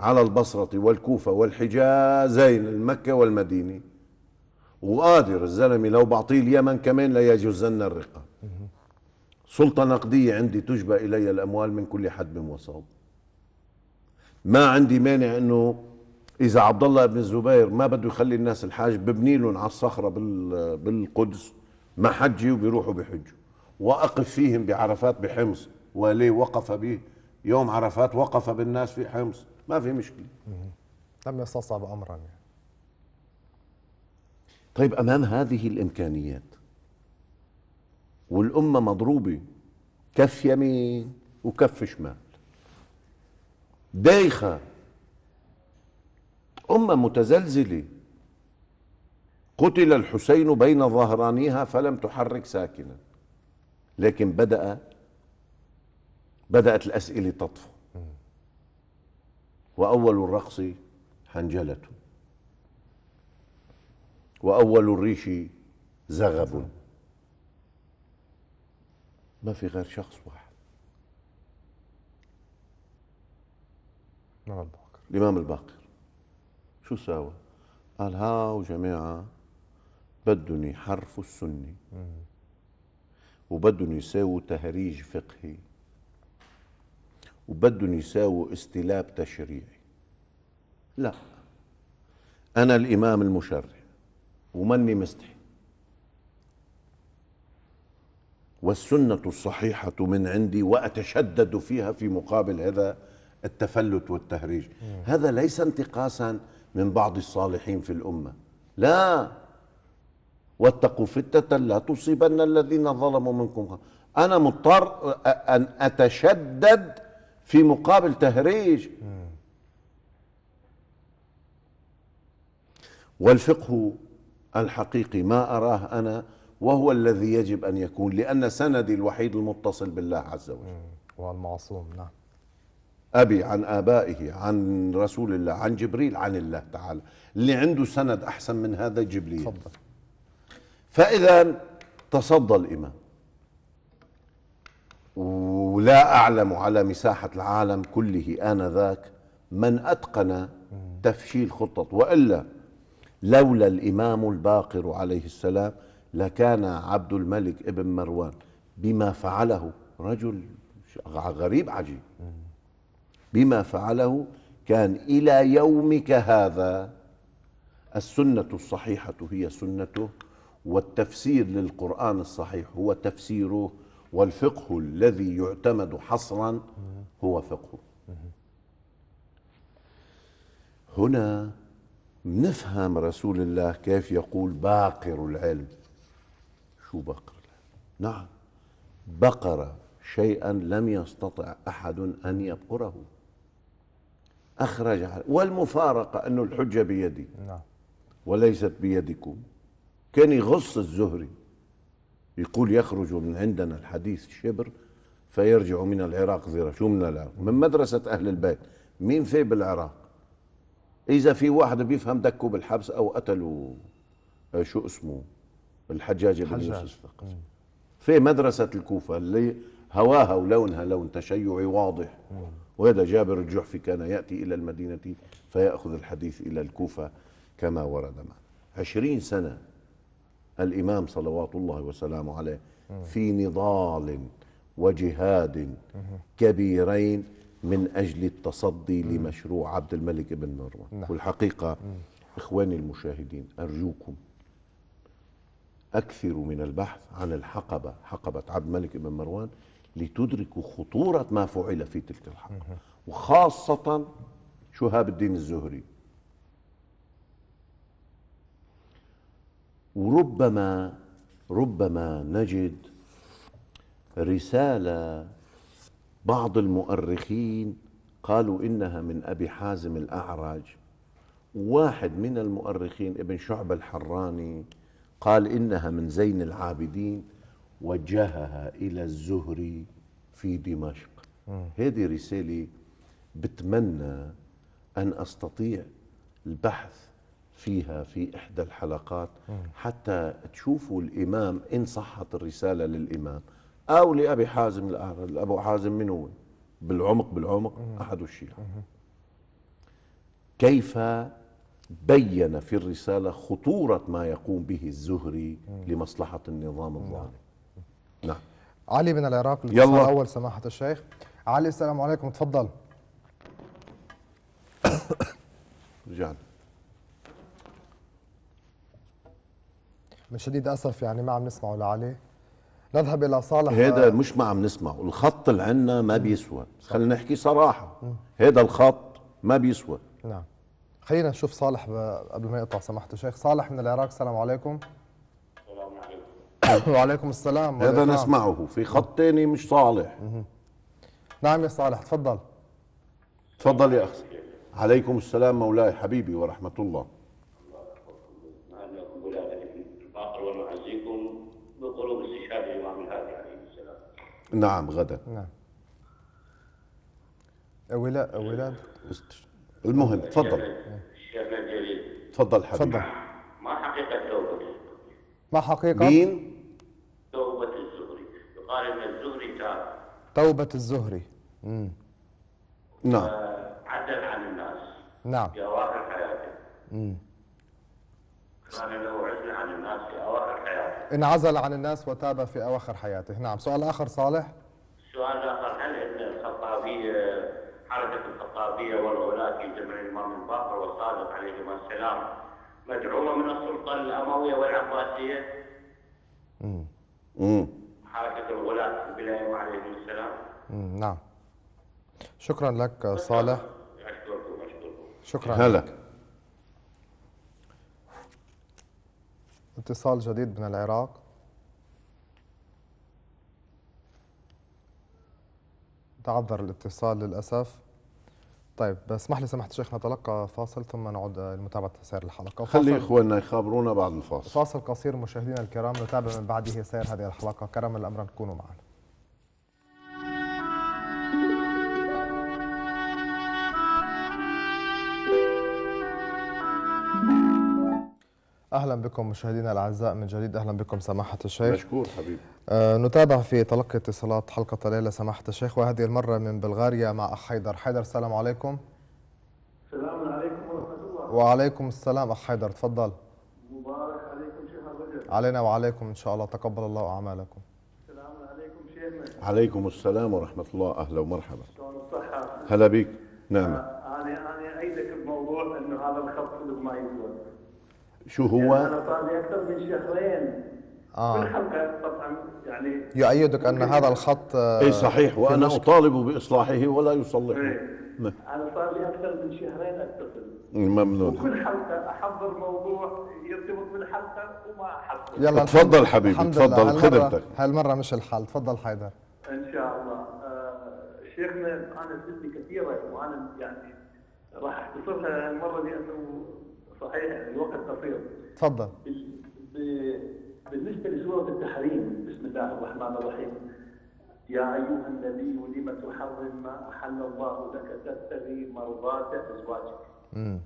على البصرة والكوفة والحجازين المكة والمدينة وقادر الزلمة لو بعطيه اليمن كمان ليجوزن الرقة سلطة نقدية عندي تجبى إلي الأموال من كل حد وصوب ما عندي مانع انه اذا عبد الله بن الزبير ما بده يخلي الناس الحاج ببني لهم على الصخره بالقدس ما حجي وبيروحوا بحجوا واقف فيهم بعرفات بحمص وليه وقف به يوم عرفات وقف بالناس في حمص ما في مشكله لم يستصعب امرا يعني. طيب امام هذه الامكانيات والامه مضروبه كف يمين وكف شمال دايخه امه متزلزله قتل الحسين بين ظهرانيها فلم تحرك ساكنا لكن بدأ بدأت الأسئلة تطفو وأول الرقص حنجلة وأول الريش زغب ما في غير شخص واحد الإمام نعم، الباقر الإمام الباقر شو ساوى؟ قال هاو جماعة بدهم يحرفوا السنة وبدهم يساووا تهريج فقهي وبدهم يساووا استلاب تشريعي لا أنا الإمام المشرع ومني مستحي والسنة الصحيحة من عندي وأتشدد فيها في مقابل هذا التفلت والتهريج هذا ليس انتقاسا من بعض الصالحين في الأمة لا واتقوا فتنة لا تصيبن الذين ظلموا منكم أنا مضطر أن أتشدد في مقابل تهريج والفقه الحقيقي ما أراه أنا وهو الذي يجب أن يكون لأن سندي الوحيد المتصل بالله عز وجل والمعصوم نعم أبي عن آبائه عن رسول الله عن جبريل عن الله تعالى اللي عنده سند أحسن من هذا جبريل تفضل فإذا تصدى الإمام ولا أعلم على مساحة العالم كله آنذاك من أتقن تفشيل خطط وإلا لولا الإمام الباقر عليه السلام لكان عبد الملك ابن مروان بما فعله رجل غريب عجيب بما فعله كان إلى يومك هذا السنة الصحيحة هي سنته والتفسير للقرآن الصحيح هو تفسيره والفقه الذي يعتمد حصرا هو فقه هنا نفهم رسول الله كيف يقول باقر العلم شو باقر العلم نعم بقر شيئا لم يستطع أحد أن يبقره أخرج والمفارقة أنه الحجة بيدي نعم وليست بيدكم كان يغص الزهري يقول يخرج من عندنا الحديث شبر فيرجع من العراق زرا شو من العراق من مدرسة أهل البيت مين في بالعراق إذا في واحد بيفهم دكوا بالحبس أو قتلوا آه، شو اسمه الحجاج بن يوسف في مدرسة الكوفة اللي هواها ولونها لون تشيعي واضح وهذا جابر الجحفي كان يأتي إلى المدينة فيأخذ الحديث إلى الكوفة كما ورد معنا عشرين سنة الإمام صلوات الله وسلامه عليه في نضال وجهاد كبيرين من أجل التصدي لمشروع عبد الملك بن مروان نعم. والحقيقة إخواني المشاهدين أرجوكم أكثروا من البحث عن الحقبة حقبة عبد الملك بن مروان لتدركوا خطورة ما فعل في تلك الحقبة وخاصة شهاب الدين الزهري وربما ربما نجد رسالة بعض المؤرخين قالوا إنها من أبي حازم الأعرج واحد من المؤرخين ابن شعبة الحراني قال إنها من زين العابدين وجهها إلى الزهري في دمشق هذه رسالة بتمنى أن أستطيع البحث فيها في إحدى الحلقات حتى تشوفوا الإمام إن صحت الرسالة للإمام أو لأبي حازم الأعرج أبو حازم من هو بالعمق بالعمق أحد الشيعة كيف بين في الرسالة خطورة ما يقوم به الزهري لمصلحة النظام الظالم نعم علي من العراق يلا أول سماحة الشيخ علي السلام عليكم تفضل رجعنا من شديد اسف يعني ما عم نسمعه لعلي نذهب الى صالح هذا مش ما عم نسمعه الخط اللي عندنا ما بيسوى خلينا نحكي صراحه هذا الخط ما بيسوى نعم خلينا نشوف صالح قبل ما يقطع سماحته شيخ صالح من العراق السلام عليكم السلام عليكم [coughs] وعليكم السلام هذا نسمعه في خط ثاني مش صالح نعم يا صالح تفضل تفضل يا اخي عليكم السلام مولاي حبيبي ورحمه الله نعم غدا نعم ولا ولاد المهم تفضل تفضل حبيبي تفضل ما حقيقة توبه ما حقيقة؟ مين؟ توبة الزهري يقال أن الزهري تاب توبة الزهري امم نعم عدل عن الناس نعم في أواخر حياته امم كان له عدل عن الناس في أواخر انعزل عن الناس وتاب في اواخر حياته نعم سؤال اخر صالح سؤال اخر هل الخطابيه حركه الخطابيه والغلاة في زمن الامام الباقر والصادق عليهما السلام مدعومه من السلطه الامويه والعباسيه؟ امم امم حركه الغلاة بالامام عليهم السلام امم نعم شكرا لك صالح أشكركم أشكركم. شكرا هلا. لك اتصال جديد من العراق تعذر الاتصال للأسف طيب اسمح لي سمحت الشيخ نتلقى فاصل ثم نعود لمتابعة سير الحلقة خلي إخواننا يخابرونا بعد الفاصل فاصل قصير مشاهدينا الكرام نتابع من بعده سير هذه الحلقة كرم الأمر نكونوا معنا اهلا بكم مشاهدينا الاعزاء من جديد اهلا بكم سماحه الشيخ مشكور حبيبي آه نتابع في تلقي اتصالات حلقه ليله سماحه الشيخ وهذه المره من بلغاريا مع اخ حيدر حيدر السلام عليكم السلام عليكم ورحمه الله وعليكم السلام اخ حيدر تفضل مبارك عليكم شيخ الرجل علينا وعليكم ان شاء الله تقبل الله اعمالكم السلام عليكم شيخنا عليكم السلام ورحمه الله اهلا ومرحبا هلا بك نعم آه. شو هو؟ يعني أنا صار لي أكثر من شهرين آه. كل حلقة طبعا يعني يؤيدك أن هذا الخط آه، أي صحيح وأنا أطالب بإصلاحه ولا يصلحه إيه. أنا صار لي أكثر من شهرين أتصل ممنون وكل حلقة أحضر موضوع يرتبط بالحلقة وما أحضر يلا تفضل حبيبي تفضل خدمتك هالمرة مش الحال تفضل حيدر إن شاء الله آه، شيخنا أنا سنتي كثيرة وأنا يعني راح أختصرها المرة لأنه صحيح يعني الوقت قصير تفضل بالنسبه لسوره التحريم بسم الله الرحمن الرحيم يا ايها النبي لم تحرم ما احل الله لك تبتغي مرضات ازواجك. امم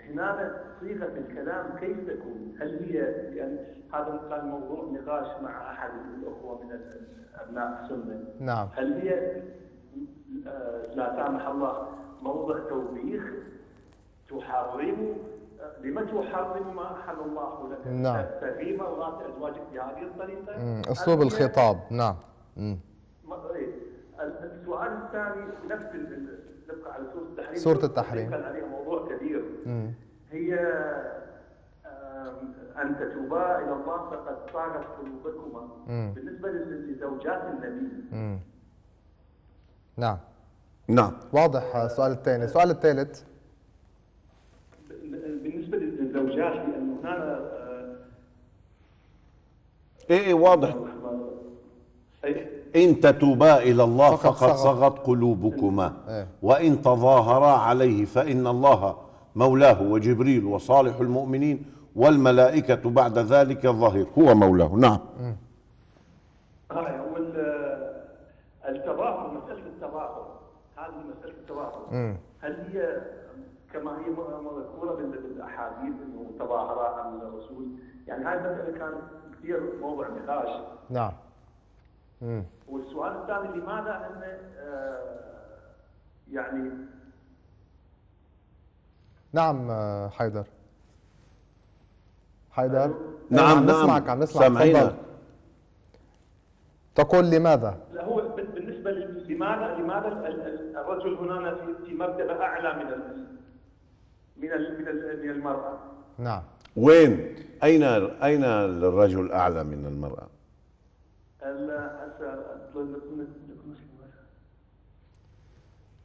هنا صيغه الكلام كيف تكون؟ هل هي لان هذا كان موضوع نقاش مع احد الاخوه من ابناء السنه. نعم. هل هي لا سامح الله موضع توبيخ تحرم لما تحرم ما احل الله لك نعم تغيب مرات ازواجك بهذه الطريقه اسلوب الخطاب نعم مم. إيه. السؤال الثاني نفس نبقى على سوره التحريم سوره التحريم كان عليها موضوع كبير هي ان تتوبا الى الله فقد صانت قلوبكما بالنسبه لزوجات النبي نعم نعم واضح السؤال آه، الثاني السؤال الثالث أنه آه، ايه ايه واضح إيه؟ إن تتوبا إلى الله فقد, فقد صغت قلوبكما إيه. وإن تظاهرا عليه فإن الله مولاه وجبريل وصالح المؤمنين والملائكة بعد ذلك ظهير هو مولاه نعم آه، آه، التظاهر مسألة التظاهر هذه مسألة التظاهر إيه. هل هي كما هي مذكوره بالاحاديث انه تظاهر عن الرسول يعني هاي المساله كانت كثير موضع نقاش نعم والسؤال الثاني لماذا ان آه، يعني نعم آه، حيدر حيدر نعم عم نعم نسمعك عم نسمعك سامعينك تقول لماذا؟ لا هو بالنسبه لماذا لماذا الرجل هنا في مرتبه اعلى من المسلم من من المرأة نعم وين أين أين الرجل أعلى من المرأة؟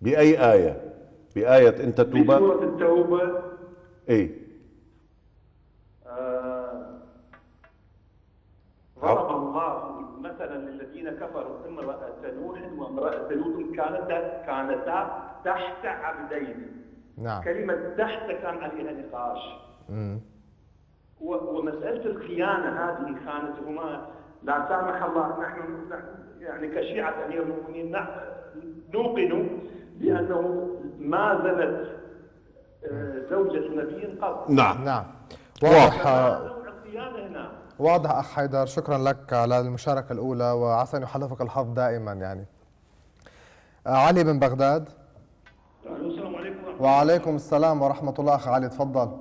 بأي آية؟ بآية أنت توبة بسورة التوبة إيه؟ آه ضرب الله مثلا للذين كفروا امرأة نوح وامرأة لوط كانتا كانتا تحت عبدين نعم كلمة تحت كان عليها نقاش ومسألة الخيانة هذه خانتهما لا سامح الله نحن يعني كشيعة أمير المؤمنين نوقن بأنه ما زنت آه، زوجة نبي قط نعم نعم واضح واضح أخ حيدر شكرا لك على المشاركة الأولى وعسى أن يحلفك الحظ دائما يعني آه، علي بن بغداد وعليكم السلام ورحمة الله أخ علي تفضل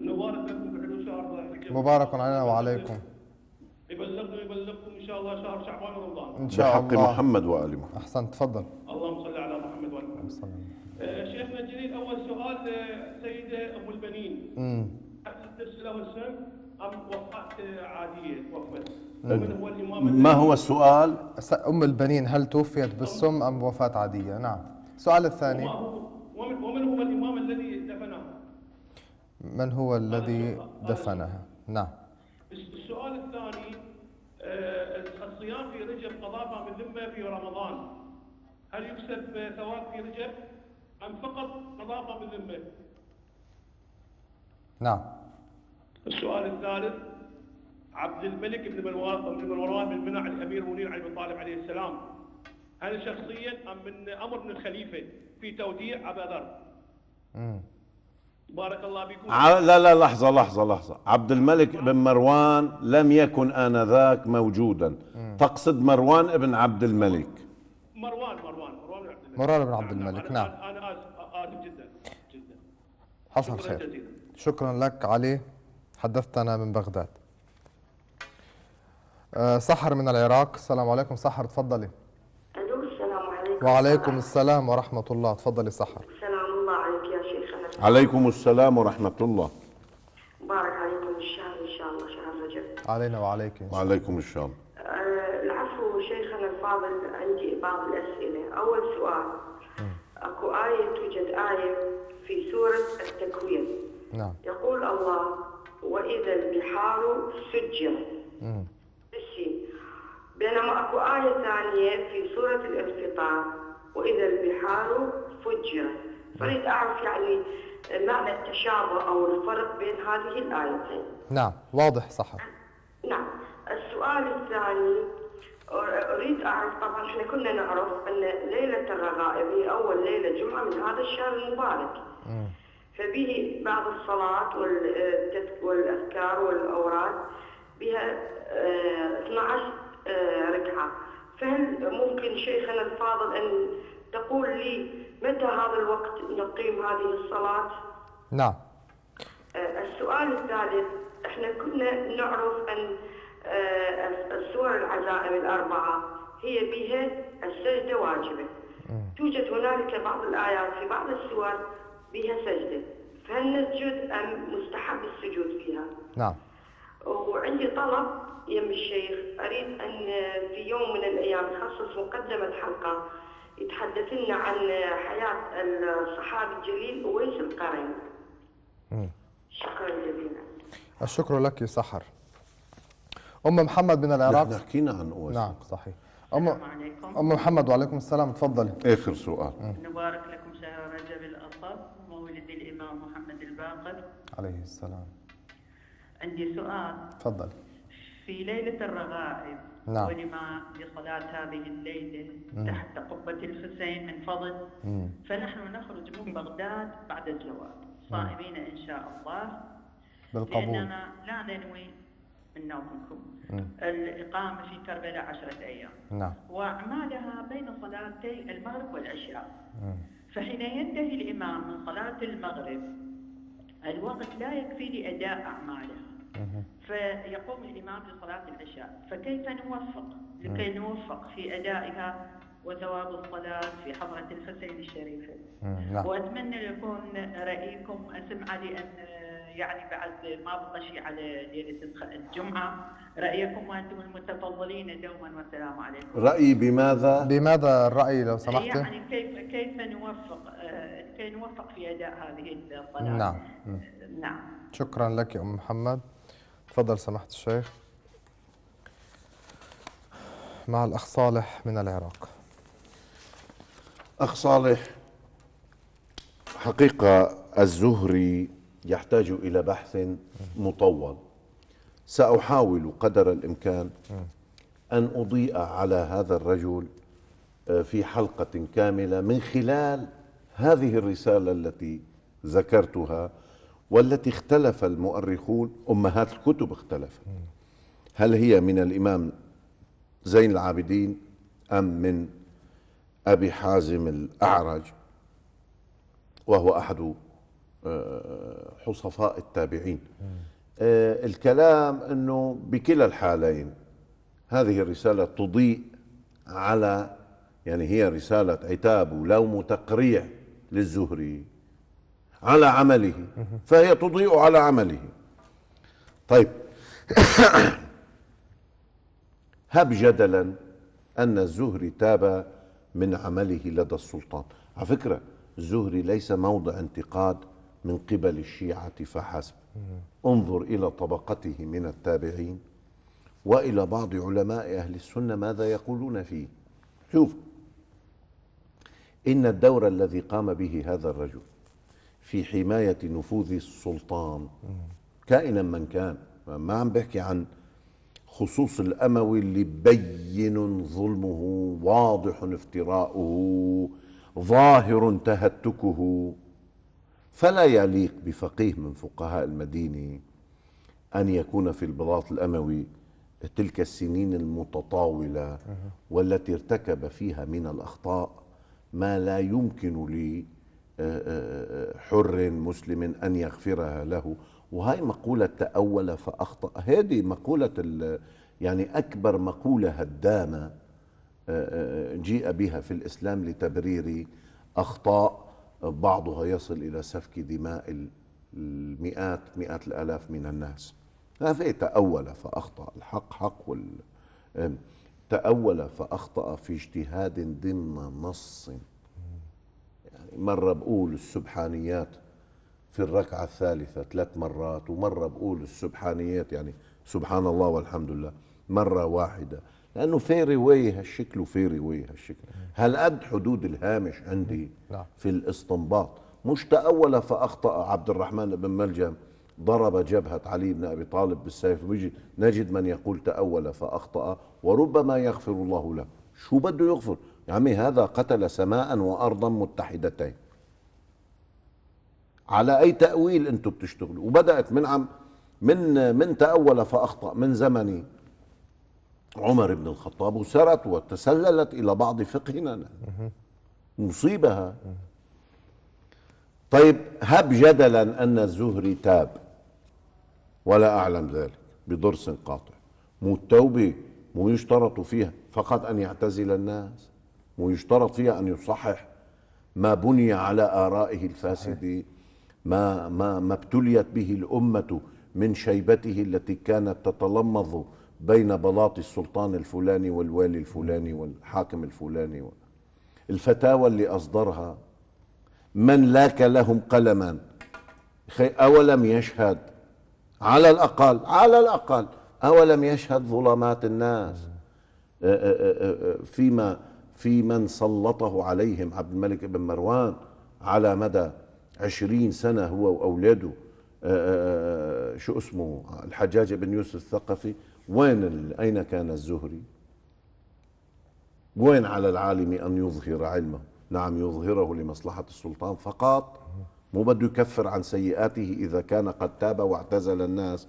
مبارك لكم في حلو شهر الله مبارك علينا وعليكم يبلغكم يبلغكم إن شاء الله شهر شعبان ورمضان إن شاء الله بحق محمد وآل محمد أحسن تفضل اللهم صل على محمد وآل محمد آه شيخنا الجليل أول سؤال آه، سيدة أم البنين امم تسأل أول أم وقعت آه، عادية توفت ما هو السؤال؟ أم البنين هل توفيت بالسم أم بوفاة عادية؟ نعم. السؤال الثاني ومن, ومن هو الإمام الذي دفنها؟ من هو الذي دفنها؟ نعم السؤال الثاني آه، الصيام في رجب قضاء من ذمة في رمضان هل يكسب ثواب في رجب أم فقط قضاء من ذمة؟ نعم السؤال الثالث عبد الملك بن مروان بن مروان بن منع الامير منير علي بن طالب عليه السلام انا شخصيا ام من امر من الخليفه في توديع ابا ذر بارك الله بكم لا لا لحظة لحظة لحظة عبد الملك بن مروان لم يكن آنذاك موجودا مم. تقصد مروان ابن عبد الملك مروان مروان مروان بن عبد الملك مروان بن عبد الملك نعم أنا آسف جدا جدا حصل خير جزيلا. شكرا لك علي حدثتنا من بغداد آه، سحر من العراق السلام عليكم سحر تفضلي وعليكم السلام ورحمة الله تفضلي سحر سلام الله عليك يا شيخنا عليكم السلام ورحمة الله بارك عليكم الشهر إن شاء الله شهر رجب علينا وعليك وعليكم إن شاء الله العفو شيخنا الفاضل عندي بعض الأسئلة أول سؤال أكو آية توجد آية في سورة التكوين نعم يقول الله وإذا البحار سجرت بينما اكو آية ثانية في سورة الانفطار وإذا البحار فجرت فريد أعرف يعني معنى التشابه أو الفرق بين هذه الآيتين نعم واضح صح نعم السؤال الثاني أريد أعرف طبعا احنا كنا نعرف أن ليلة الرغائب هي أول ليلة جمعة من هذا الشهر المبارك فبه بعض الصلاة والأذكار والأوراد بها 12 آه، آه، ركعة فهل ممكن شيخنا الفاضل أن تقول لي متى هذا الوقت نقيم هذه الصلاة؟ نعم آه، السؤال الثالث احنا كنا نعرف أن آه، السور العزائم الأربعة هي بها السجدة واجبة توجد هنالك بعض الآيات في بعض السور بها سجدة فهل نسجد أم مستحب السجود فيها؟ نعم وعندي طلب يا الشيخ أريد أن في يوم من الأيام نخصص مقدمة حلقة يتحدث لنا عن حياة الصحابي الجليل أويس القرن شكرا جزيلا الشكر لك يا سحر أم محمد من العراق نحن حكينا عن أويس نعم صحيح أم عليكم. أم محمد وعليكم السلام تفضلي آخر سؤال نبارك لكم شهر رجب الأطب مولد الإمام محمد الباقر عليه السلام عندي سؤال تفضل في ليلة الرغائب نعم ولما بصلاة هذه الليلة مم. تحت قبة الحسين من فضل مم. فنحن نخرج من بغداد بعد الزواج صائمين إن شاء الله بالقبول لأننا لا ننوي النوم منكم الإقامة في كربلاء عشرة أيام نعم وأعمالها بين صلاتي المغرب والعشاء فحين ينتهي الإمام من صلاة المغرب الوقت لا يكفي لأداء أعماله فيقوم الإمام بصلاة العشاء فكيف نوفق لكي نوفق في أدائها وثواب الصلاة في حضرة الحسين الشريف نعم. وأتمنى يكون رأيكم أسمع لأن يعني بعد ما بطشي على ليلة الجمعة رأيكم وأنتم المتفضلين دوما والسلام عليكم رأيي بماذا؟ بماذا الرأي لو سمحت؟ يعني كيف كيف نوفق كي نوفق في أداء هذه الصلاة نعم نعم شكرا لك يا أم محمد تفضل سماحة الشيخ مع الأخ صالح من العراق أخ صالح حقيقة الزهري يحتاج إلى بحث مطول سأحاول قدر الإمكان أن أضيء على هذا الرجل آه، في حلقة كاملة من خلال هذه الرسالة التي ذكرتها والتي اختلف المؤرخون أمهات الكتب اختلفت هل هي من الإمام زين العابدين أم من أبي حازم الأعرج وهو أحد آه، حصفاء التابعين آه، الكلام أنه بكلا الحالين هذه الرسالة تضيء على يعني هي رسالة عتاب ولوم وتقريع للزهري على عمله فهي تضيء على عمله طيب [coughs] هب جدلا أن الزهري تاب من عمله لدى السلطان على فكرة الزهري ليس موضع انتقاد من قبل الشيعة فحسب انظر إلى طبقته من التابعين وإلى بعض علماء أهل السنة ماذا يقولون فيه شوف إن الدور الذي قام به هذا الرجل في حماية نفوذ السلطان كائنا من كان ما عم بحكي عن خصوص الأموي اللي بين ظلمه واضح افتراؤه ظاهر تهتكه فلا يليق بفقيه من فقهاء المدينة أن يكون في البلاط الأموي تلك السنين المتطاولة والتي ارتكب فيها من الأخطاء ما لا يمكن لي آه، آه، آه، حر مسلم أن يغفرها له وهي مقولة تأول فأخطأ هذه مقولة يعني أكبر مقولة هدامة جيء بها في الإسلام لتبرير أخطاء بعضها يصل إلى سفك دماء المئات مئات الآلاف من الناس هذا تأول فأخطأ الحق حق وال... تأول فأخطأ في اجتهاد ضمن نص مرة بقول السبحانيات في الركعة الثالثة ثلاث مرات ومرة بقول السبحانيات يعني سبحان الله والحمد لله مرة واحدة لأنه فيري واي هالشكل وفي واي هالشكل هالقد حدود الهامش عندي نعم. في الاستنباط مش تأول فأخطأ عبد الرحمن بن ملجم ضرب جبهة علي بن أبي طالب بالسيف نجد من يقول تأول فأخطأ وربما يغفر الله له شو بده يغفر يا عمي هذا قتل سماء وأرضا متحدتين على أي تأويل أنتم بتشتغلوا وبدأت من عم من من تأول فأخطأ من زمن عمر بن الخطاب وسرت وتسللت إلى بعض فقهنا مصيبة طيب هب جدلا أن الزهري تاب ولا أعلم ذلك بضرس قاطع مو التوبة مو يشترط فيها فقط أن يعتزل الناس ويشترط فيها ان يصحح ما بني على ارائه الفاسده ما ما ما ابتليت به الامه من شيبته التي كانت تتلمظ بين بلاط السلطان الفلاني والوالي الفلاني والحاكم الفلاني الفتاوى اللي اصدرها من لاك لهم قلما اولم يشهد على الاقل على الاقل اولم يشهد ظلمات الناس أه، أه، أه، فيما في من سلطه عليهم عبد الملك بن مروان على مدى عشرين سنة هو وأولاده آه، آه، آه، شو اسمه الحجاج بن يوسف الثقفي وين أين كان الزهري وين على العالم أن يظهر علمه نعم يظهره لمصلحة السلطان فقط مو بده يكفر عن سيئاته إذا كان قد تاب واعتزل الناس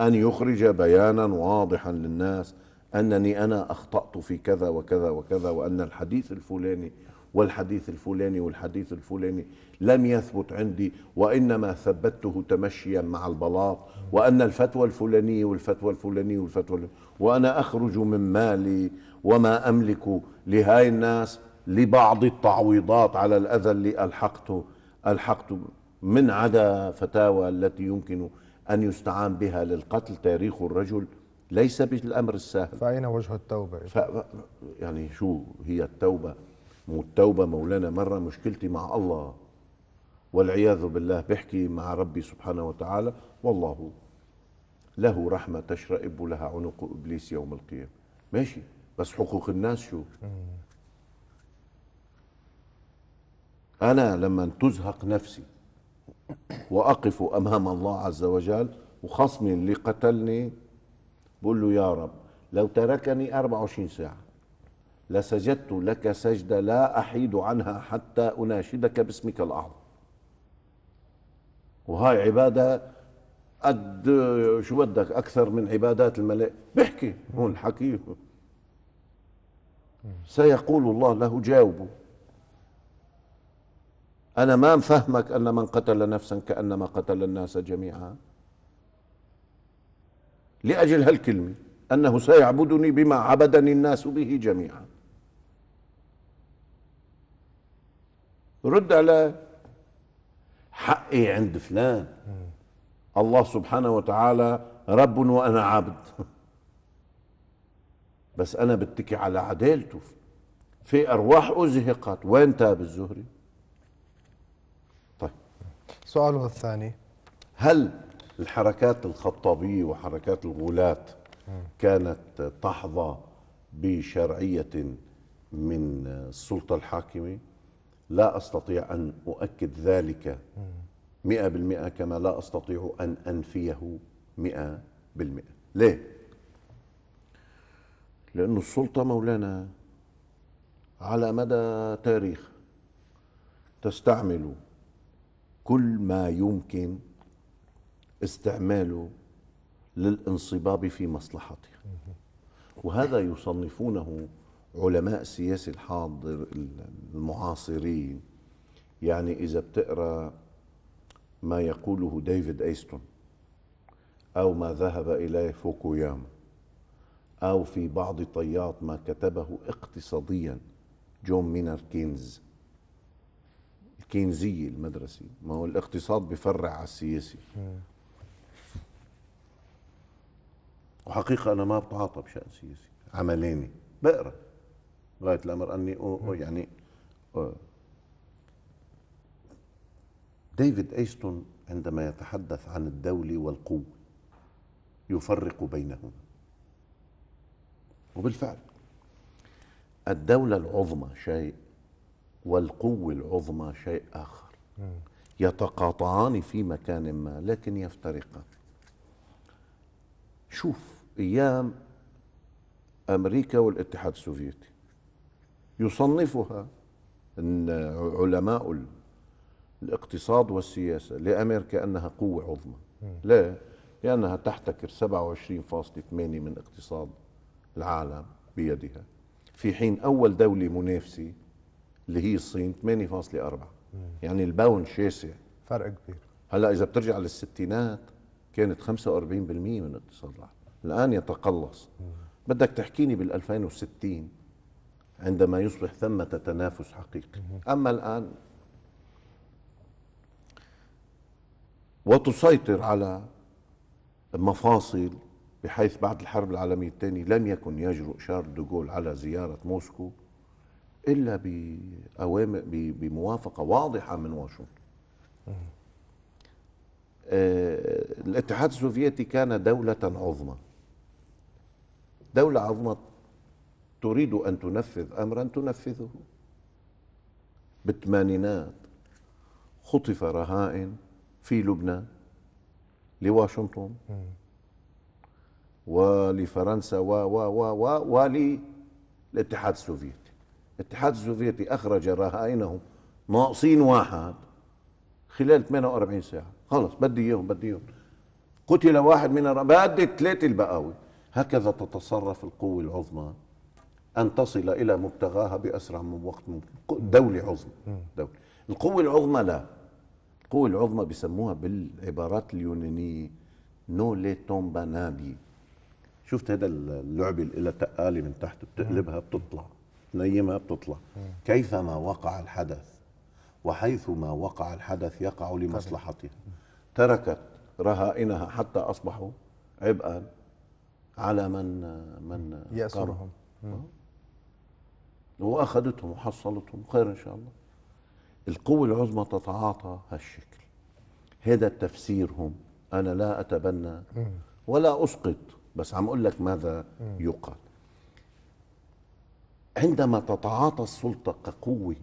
أن يخرج بيانا واضحا للناس انني انا اخطات في كذا وكذا وكذا وان الحديث الفلاني والحديث الفلاني والحديث الفلاني لم يثبت عندي وانما ثبته تمشيا مع البلاط وان الفتوى الفلانيه والفتوى الفلانيه والفتوى الفلاني وانا اخرج من مالي وما املك لهاي الناس لبعض التعويضات على الاذى اللي الحقته الحقته من عدا فتاوى التي يمكن ان يستعان بها للقتل تاريخ الرجل ليس بالامر السهل فاين وجه التوبه ف... يعني شو هي التوبه مو التوبه مولانا مره مشكلتي مع الله والعياذ بالله بحكي مع ربي سبحانه وتعالى والله له رحمه تشرئب لها عنق ابليس يوم القيامه ماشي بس حقوق الناس شو انا لما تزهق نفسي واقف امام الله عز وجل وخصمي اللي قتلني بقول له يا رب لو تركني 24 ساعة لسجدت لك سجدة لا أحيد عنها حتى أناشدك باسمك الأعظم وهاي عبادة قد شو بدك أكثر من عبادات الملائكة بحكي هون حكي سيقول الله له جاوبه أنا ما فهمك أن من قتل نفسا كأنما قتل الناس جميعا لأجل هالكلمة أنه سيعبدني بما عبدني الناس به جميعا رد على حقي عند فلان الله سبحانه وتعالى رب وأنا عبد بس أنا بتكي على عدالته في أرواح أزهقت وين تاب الزهري طيب سؤاله الثاني هل الحركات الخطابية وحركات الغلاة كانت تحظى بشرعية من السلطة الحاكمة لا أستطيع أن أؤكد ذلك مئة بالمئة كما لا أستطيع أن أنفيه مئة بالمئة ليه؟ لأن السلطة مولانا على مدى تاريخ تستعمل كل ما يمكن استعماله للانصباب في مصلحته وهذا يصنفونه علماء السياسة الحاضر المعاصرين يعني إذا بتقرأ ما يقوله ديفيد أيستون أو ما ذهب إليه فوكوياما أو في بعض طيات ما كتبه اقتصاديا جون مينر كينز الكينزية المدرسي ما هو الاقتصاد بفرع على السياسي وحقيقه انا ما بتعاطى بشان سياسي عمليني بقرا غايه الامر اني أو أو يعني أو ديفيد ايستون عندما يتحدث عن الدولة والقوة يفرق بينهما وبالفعل الدولة العظمى شيء والقوة العظمى شيء آخر يتقاطعان في مكان ما لكن يفترقان شوف ايام امريكا والاتحاد السوفيتي يصنفها علماء الاقتصاد والسياسه لامريكا انها قوه عظمى لا لانها تحتكر 27.8 من اقتصاد العالم بيدها في حين اول دوله منافسه اللي هي الصين 8.4 يعني الباون شاسع فرق كبير هلا اذا بترجع للستينات كانت 45% من اقتصاد العالم الآن يتقلص بدك تحكيني بال 2060 عندما يصبح ثمة تنافس حقيقي أما الآن وتسيطر على مفاصل بحيث بعد الحرب العالمية الثانية لم يكن يجرؤ شارل دوغول على زيارة موسكو إلا بأوامر بموافقة واضحة من واشنطن آه، الاتحاد السوفيتي كان دولة عظمى دولة عظمى تريد أن تنفذ أمرا تنفذه بالثمانينات خطف رهائن في لبنان لواشنطن ولفرنسا و و و و وللاتحاد السوفيتي الاتحاد السوفيتي أخرج رهائنهم ناقصين واحد خلال 48 ساعة خلص بدي إياهم بدي إياهم قتل واحد من بدي ثلاثة البقاوي هكذا تتصرف القوة العظمى أن تصل إلى مبتغاها بأسرع من وقت ممكن دولة عظمى دولة القوة العظمى لا القوة العظمى بسموها بالعبارات اليونانية لي تومبا نابي شفت هذا اللعبة اللي لها تقالة من تحت بتقلبها بتطلع نيمها بتطلع كيفما وقع الحدث وحيثما وقع الحدث يقع لمصلحتها تركت رهائنها حتى أصبحوا عبئا على من من يأسرهم أه؟ واخذتهم وحصلتهم خير ان شاء الله القوه العظمى تتعاطى هالشكل هذا تفسيرهم انا لا اتبنى ولا اسقط بس عم اقول لك ماذا يقال عندما تتعاطى السلطه كقوه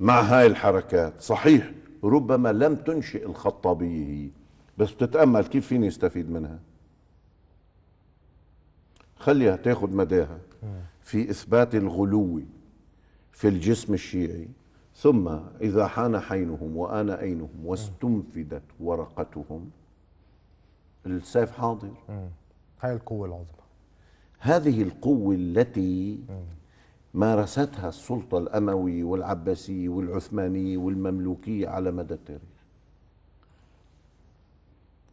مع هاي الحركات صحيح ربما لم تنشئ الخطابيه هي بس بتتامل كيف فيني استفيد منها خليها تاخد مداها في إثبات الغلو في الجسم الشيعي ثم إذا حان حينهم وآن أينهم واستنفدت ورقتهم السيف حاضر هاي القوة العظمى هذه القوة التي مارستها السلطة الأموية والعباسية والعثمانية والمملوكية على مدى التاريخ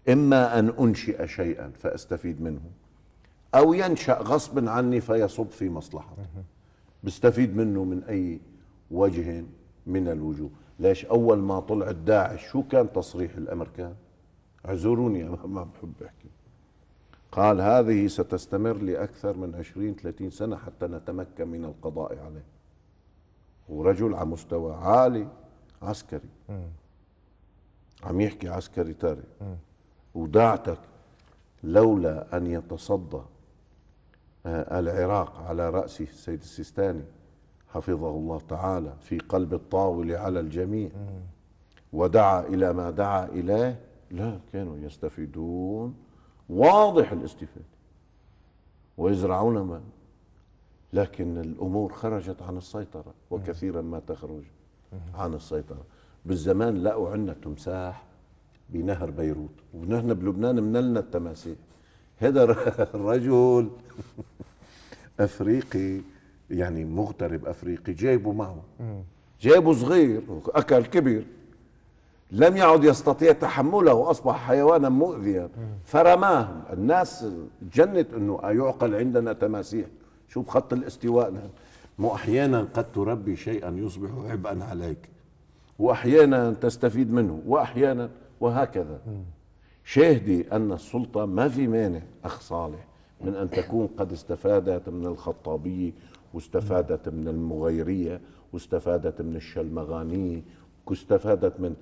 إما أن أنشئ شيئا فأستفيد منه او ينشا غصب عني فيصب في مصلحتي بستفيد منه من اي وجه من الوجوه ليش اول ما طلعت داعش شو كان تصريح الامريكان اعذروني انا ما بحب احكي قال هذه ستستمر لأكثر من 20 30 سنة حتى نتمكن من القضاء عليه ورجل على مستوى عالي عسكري عم يحكي عسكري تاري وداعتك لولا أن يتصدى آه، العراق على رأسه السيد السيستاني حفظه الله تعالى في قلب الطاول على الجميع ودعا إلى ما دعا إليه لا كانوا يستفيدون واضح الاستفادة ويزرعون ما لكن الأمور خرجت عن السيطرة وكثيرا ما تخرج عن السيطرة بالزمان لقوا عندنا تمساح بنهر بيروت ونحن بلبنان منلنا التماسيح هذا [laughs] الرجل افريقي يعني مغترب افريقي جايبه معه جايبه صغير اكل كبير لم يعد يستطيع تحمله واصبح حيوانا مؤذيا فرماه الناس جنت انه يعقل عندنا تماسيح شوف خط الاستواء مو احيانا قد تربي شيئا يصبح عبئا عليك واحيانا تستفيد منه واحيانا وهكذا شاهدي أن السلطة ما في مانع أخ صالح من أن تكون قد استفادت من الخطابية واستفادت من المغيرية واستفادت من الشلمغانية واستفادت من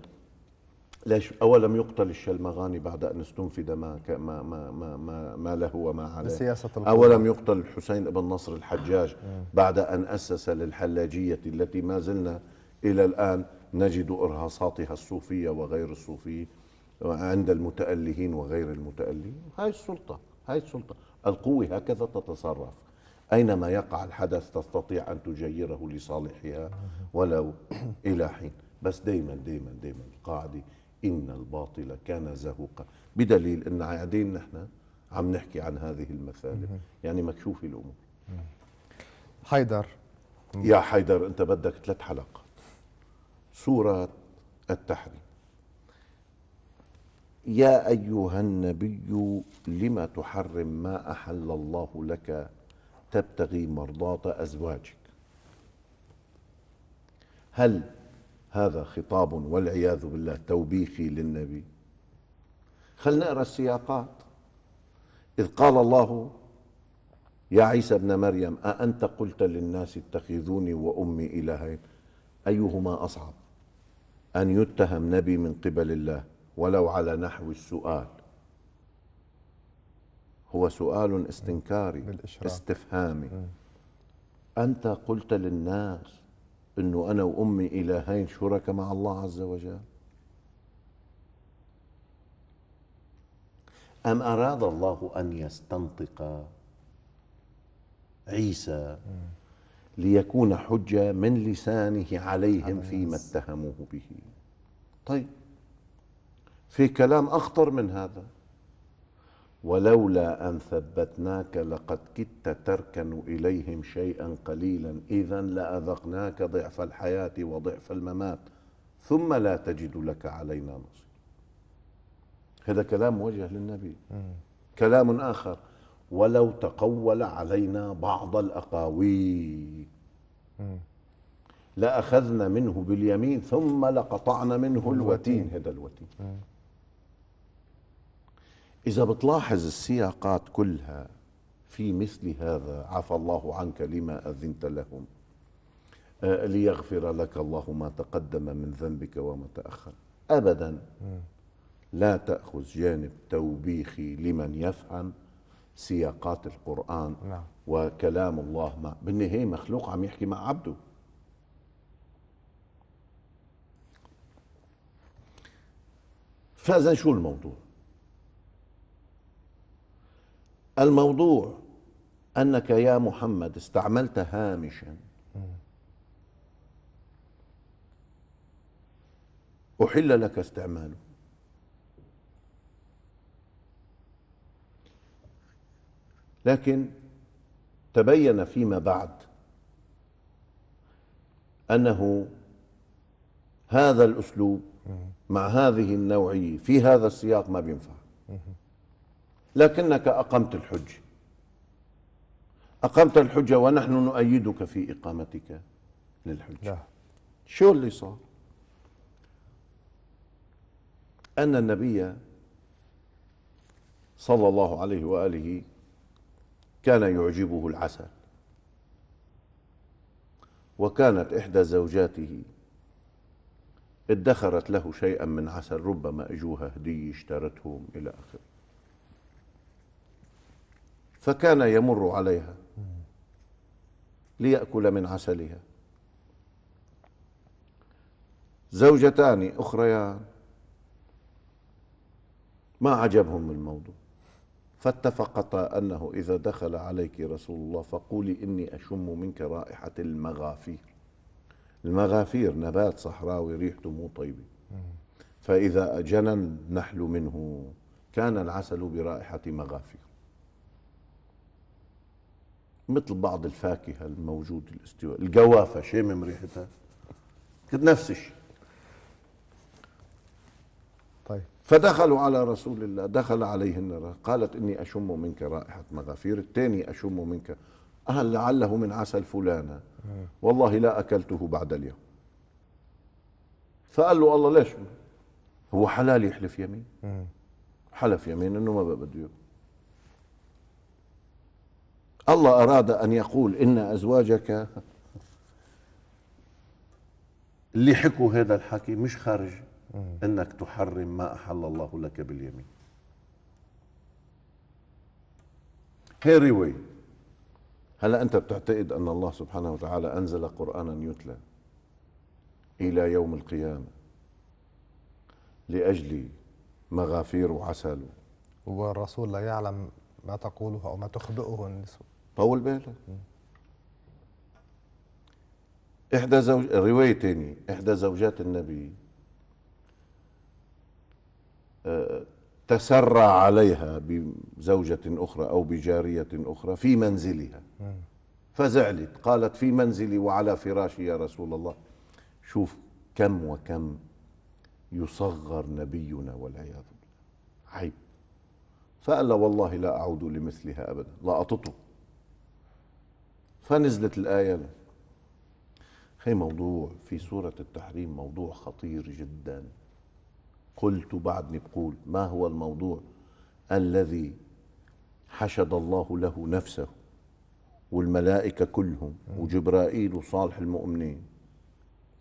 ليش أولم يقتل الشلمغاني بعد أن استنفد ما ما ما ما, ما, ما له وما عليه بسياسة أولم يقتل الحسين بن نصر الحجاج بعد أن أسس للحلاجية التي ما زلنا إلى الآن نجد إرهاصاتها الصوفية وغير الصوفية عند المتألهين وغير المتألهين هاي السلطة هاي السلطة القوة هكذا تتصرف أينما يقع الحدث تستطيع أن تجيره لصالحها ولو [clears throat] إلى حين بس دايما دايما دايما القاعدة إن الباطل كان زهوقا بدليل أن قاعدين نحن عم نحكي عن هذه المثالب يعني مكشوفة الأمور حيدر يا حيدر أنت بدك ثلاث حلقات سورة التحريم يا ايها النبي لم تحرم ما احل الله لك تبتغي مرضاه ازواجك هل هذا خطاب والعياذ بالله توبيخي للنبي خلنا نقرا السياقات اذ قال الله يا عيسى ابن مريم أأنت قلت للناس اتخذوني وأمي إلهين أيهما أصعب أن يتهم نبي من قبل الله ولو على نحو السؤال هو سؤال استنكاري استفهامي أنت قلت للناس أنه أنا وأمي إلهين شركاء مع الله عز وجل أم أراد الله أن يستنطق عيسى ليكون حجة من لسانه عليهم فيما اتهموه به طيب في كلام أخطر من هذا ولولا أن ثبتناك لقد كدت تركن إليهم شيئا قليلا إذا لأذقناك ضعف الحياة وضعف الممات ثم لا تجد لك علينا نصير هذا كلام موجه للنبي كلام آخر ولو تقول علينا بعض الأقاويل لأخذنا منه باليمين ثم لقطعنا منه الوتين هذا الوتين إذا بتلاحظ السياقات كلها في مثل هذا عفى الله عنك لما أذنت لهم آه، ليغفر لك الله ما تقدم من ذنبك وما تأخر أبدا لا تأخذ جانب توبيخي لمن يفهم سياقات القرآن نعم. وكلام الله مع بالنهاية مخلوق عم يحكي مع عبده فإذا شو الموضوع الموضوع أنك يا محمد استعملت هامشا أحل لك استعماله لكن تبين فيما بعد أنه هذا الأسلوب مع هذه النوعية في هذا السياق ما بينفع لكنك أقمت الحج أقمت الحجة ونحن نؤيدك في إقامتك للحج لا. شو اللي صار أن النبي صلى الله عليه وآله كان يعجبه العسل وكانت إحدى زوجاته ادخرت له شيئا من عسل ربما أجوها هدية اشترتهم إلى آخره فكان يمر عليها ليأكل من عسلها زوجتان أخريان ما عجبهم الموضوع فاتفقتا أنه إذا دخل عليك رسول الله فقولي إني أشم منك رائحة المغافير المغافير نبات صحراوي ريحته مو طيبة فإذا أجنن النحل منه كان العسل برائحة مغافير مثل بعض الفاكهه الموجوده الاستواء الجوافه شامم ريحتها كانت نفس الشيء طيب فدخلوا على رسول الله دخل عليهن قالت اني اشم منك رائحه مغافير الثاني اشم منك هل لعله من عسل فلانه والله لا اكلته بعد اليوم فقال له الله ليش هو حلال يحلف يمين حلف يمين انه ما بده الله أراد أن يقول إن أزواجك اللي حكوا هذا الحكي مش خارج أنك تحرم ما أحل الله لك باليمين هي رواية هلا أنت بتعتقد أن الله سبحانه وتعالى أنزل قرآنا يتلى إلى يوم القيامة لأجل مغافير وعسل والرسول لا يعلم ما تقوله أو ما تخبئه النسوة طول بالك إحدى زوج رواية تاني إحدى زوجات النبي آه، تسرع عليها بزوجة أخرى أو بجارية أخرى في منزلها فزعلت قالت في منزلي وعلى فراشي يا رسول الله شوف كم وكم يصغر نبينا والعياذ بالله عيب فقال والله لا أعود لمثلها أبدا لا أتطلب فنزلت الآية هي موضوع في سورة التحريم موضوع خطير جدا قلت بعدني بقول ما هو الموضوع الذي حشد الله له نفسه والملائكة كلهم وجبرائيل وصالح المؤمنين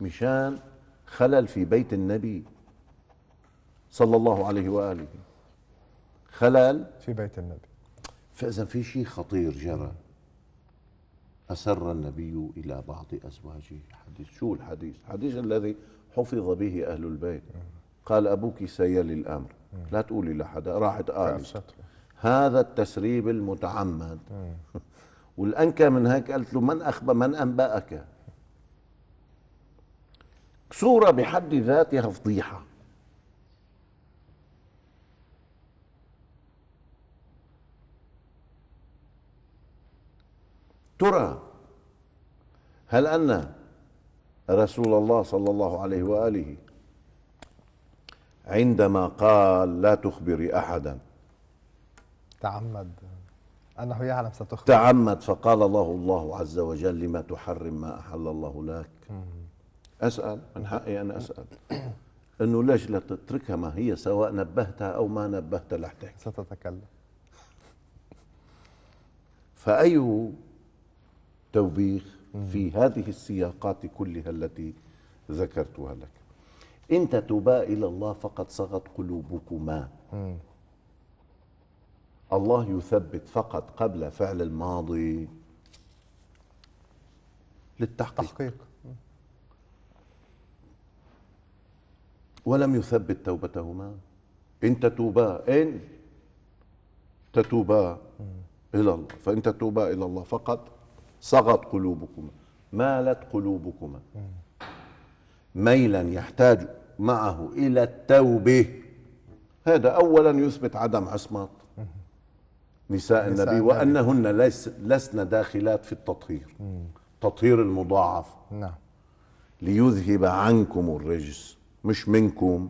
مشان خلل في بيت النبي صلى الله عليه وآله خلل في بيت النبي فإذا في شيء خطير جرى أسر النبي إلى بعض أزواجه حديث شو الحديث حديث الذي حفظ به أهل البيت قال أبوك سيلي الأمر لا تقولي لحدا راحت قالت هذا التسريب المتعمد [laughs] والأنكى من هيك قالت له من أخبى من أنبأك صورة بحد ذاتها فضيحة ترى هل أن رسول الله صلى الله عليه وآله عندما قال لا تخبري أحدا تعمد أنه يعلم ستخبر تعمد فقال الله الله عز وجل لما تحرم ما أحل الله لك أسأل من حقي أن أسأل [clears throat] أنه ليش لا تتركها ما هي سواء نبهتها أو ما نبهتها لحتك ستتكلم فأي توبيخ في هذه السياقات كلها التي ذكرتها لك إن تتوبا إلى الله فقد صغت قلوبكما الله يثبت فقط قبل فعل الماضي للتحقيق تحقيق. ولم يثبت توبتهما إن تتوبا إن تتوبا إلى الله فإن تتوبا إلى الله فقط صغت قلوبكما مالت قلوبكما ميلا يحتاج معه الى التوبه هذا اولا يثبت عدم عصمات نساء النبي وانهن لس لسن داخلات في التطهير تطهير المضاعف نعم ليذهب عنكم الرجس مش منكم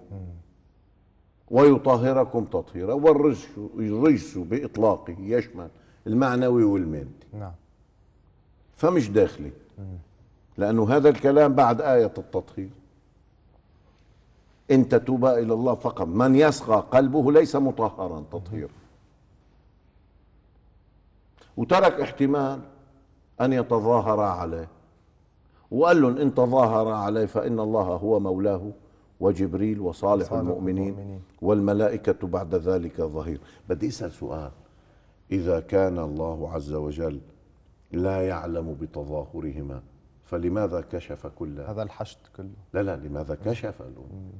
ويطهركم تطهيرا والرجس باطلاقه يشمل المعنوي والمادي نعم فمش داخلي لأنه هذا الكلام بعد آية التطهير إن تتوبا إلى الله فقط من يصغى قلبه ليس مطهرا تطهير وترك احتمال أن يتظاهر عليه وقال لهم إن تظاهر عليه فإن الله هو مولاه وجبريل وصالح المؤمنين, المؤمنين والملائكة بعد ذلك ظهير بدي أسأل سؤال إذا كان الله عز وجل لا يعلم بتظاهرهما فلماذا كشف كل هذا الحشد كله لا لا لماذا كشف الأمة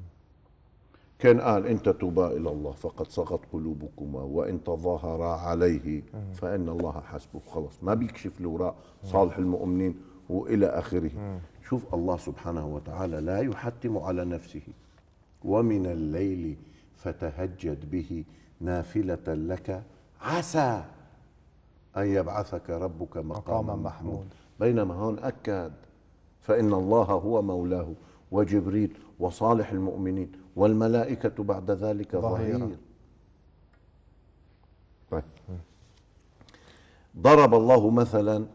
كان قال إن تتوبا إلى الله فقد صغت قلوبكما وإن تظاهرا عليه فإن الله حسبه خلص ما بيكشف الوراء صالح المؤمنين وإلى آخره شوف الله سبحانه وتعالى لا يحتم على نفسه ومن الليل فتهجد به نافلة لك عسى أن يبعثك ربك مقاما محمود بينما هون أكد فإن الله هو مولاه وجبريل وصالح المؤمنين والملائكة بعد ذلك ظهير طيب ضرب الله مثلا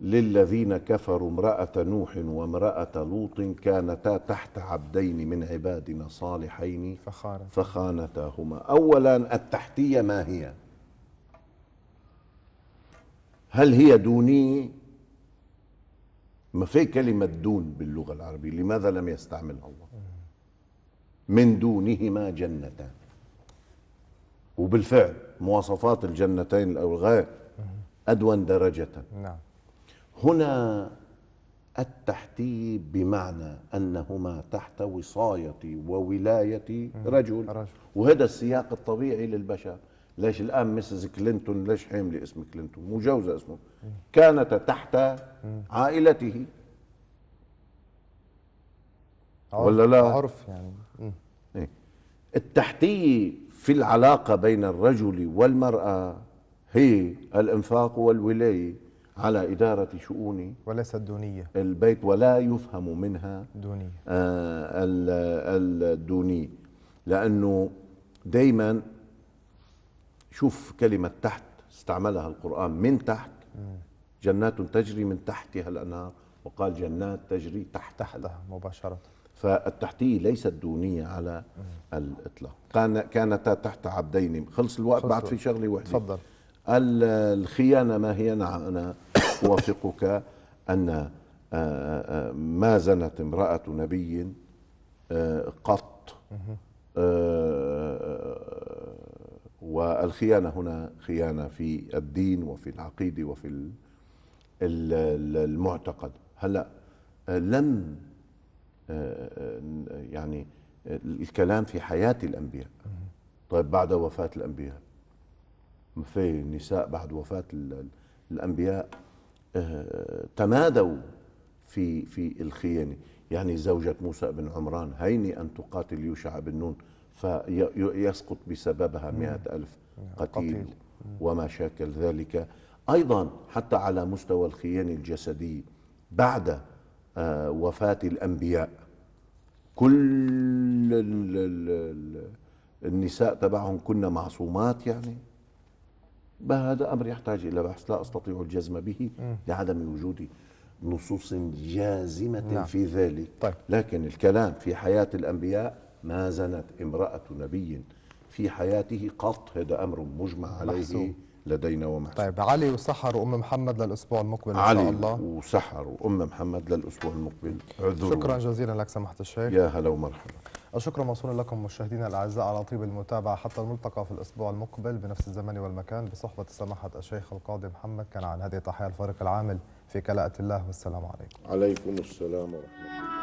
للذين كفروا امرأة نوح وامرأة لوط كانتا تحت عبدين من عبادنا صالحين فخانتاهما أولا التحتية ما هي هل هي دونية ما في كلمة دون باللغة العربية لماذا لم يستعملها الله من دونهما جنتان وبالفعل مواصفات الجنتين الأولغان أدون درجة نعم. هنا التحتي بمعنى أنهما تحت وصاية وولاية رجل, رجل. وهذا السياق الطبيعي للبشر ليش الان مسز كلينتون ليش حامله اسم كلينتون مجوزه اسمه كانت تحت عائلته ولا لا عرف يعني إيه؟ التحتيه في العلاقه بين الرجل والمراه هي الانفاق والولايه على إدارة شؤون وليست دونية البيت ولا يفهم منها دونية آه الدونية لأنه دايما شوف كلمة تحت استعملها القرآن من تحت جنات تجري من تحتها الأنهار وقال جنات تجري تحت تحتها مباشرة فالتحتية ليست دونية على الإطلاق كان كانتا تحت عبدين خلص الوقت بعد في شغلة وحدة تفضل الخيانة ما هي نعم أنا [coughs] أوافقك أن آه، آه، ما زنت امرأة نبي آه، قط والخيانة هنا خيانة في الدين وفي العقيدة وفي المعتقد هلا آه، لم آه، آه، يعني الكلام في حياة الأنبياء طيب بعد وفاة الأنبياء في النساء بعد وفاة الأنبياء تمادوا في في الخيانة يعني زوجة موسى بن عمران هيني أن تقاتل يوشع بن نون فيسقط بسببها مئة ألف قتيل, قتيل. وما شاكل ذلك أيضا حتى على مستوى الخيان الجسدي بعد آه، وفاة الأنبياء كل النساء تبعهم كنا معصومات يعني هذا أمر يحتاج إلى بحث لا أستطيع الجزم به لعدم وجود نصوص جازمة نعم. في ذلك طيب. لكن الكلام في حياة الأنبياء ما زنت امرأة نبي في حياته قط هذا أمر مجمع عليه لدينا ومحسوب طيب علي وسحر أم محمد للأسبوع المقبل إن شاء الله علي وسحر وأم محمد للأسبوع المقبل عذروا شكرا جزيلا لك سماحة الشيخ يا هلا ومرحبا الشكر موصول لكم مشاهدينا الأعزاء على طيب المتابعة حتى الملتقى في الأسبوع المقبل بنفس الزمن والمكان بصحبة سماحة الشيخ القاضي محمد كان عن هذه تحية الفريق العامل في كلاءة الله والسلام عليكم عليكم السلام ورحمة الله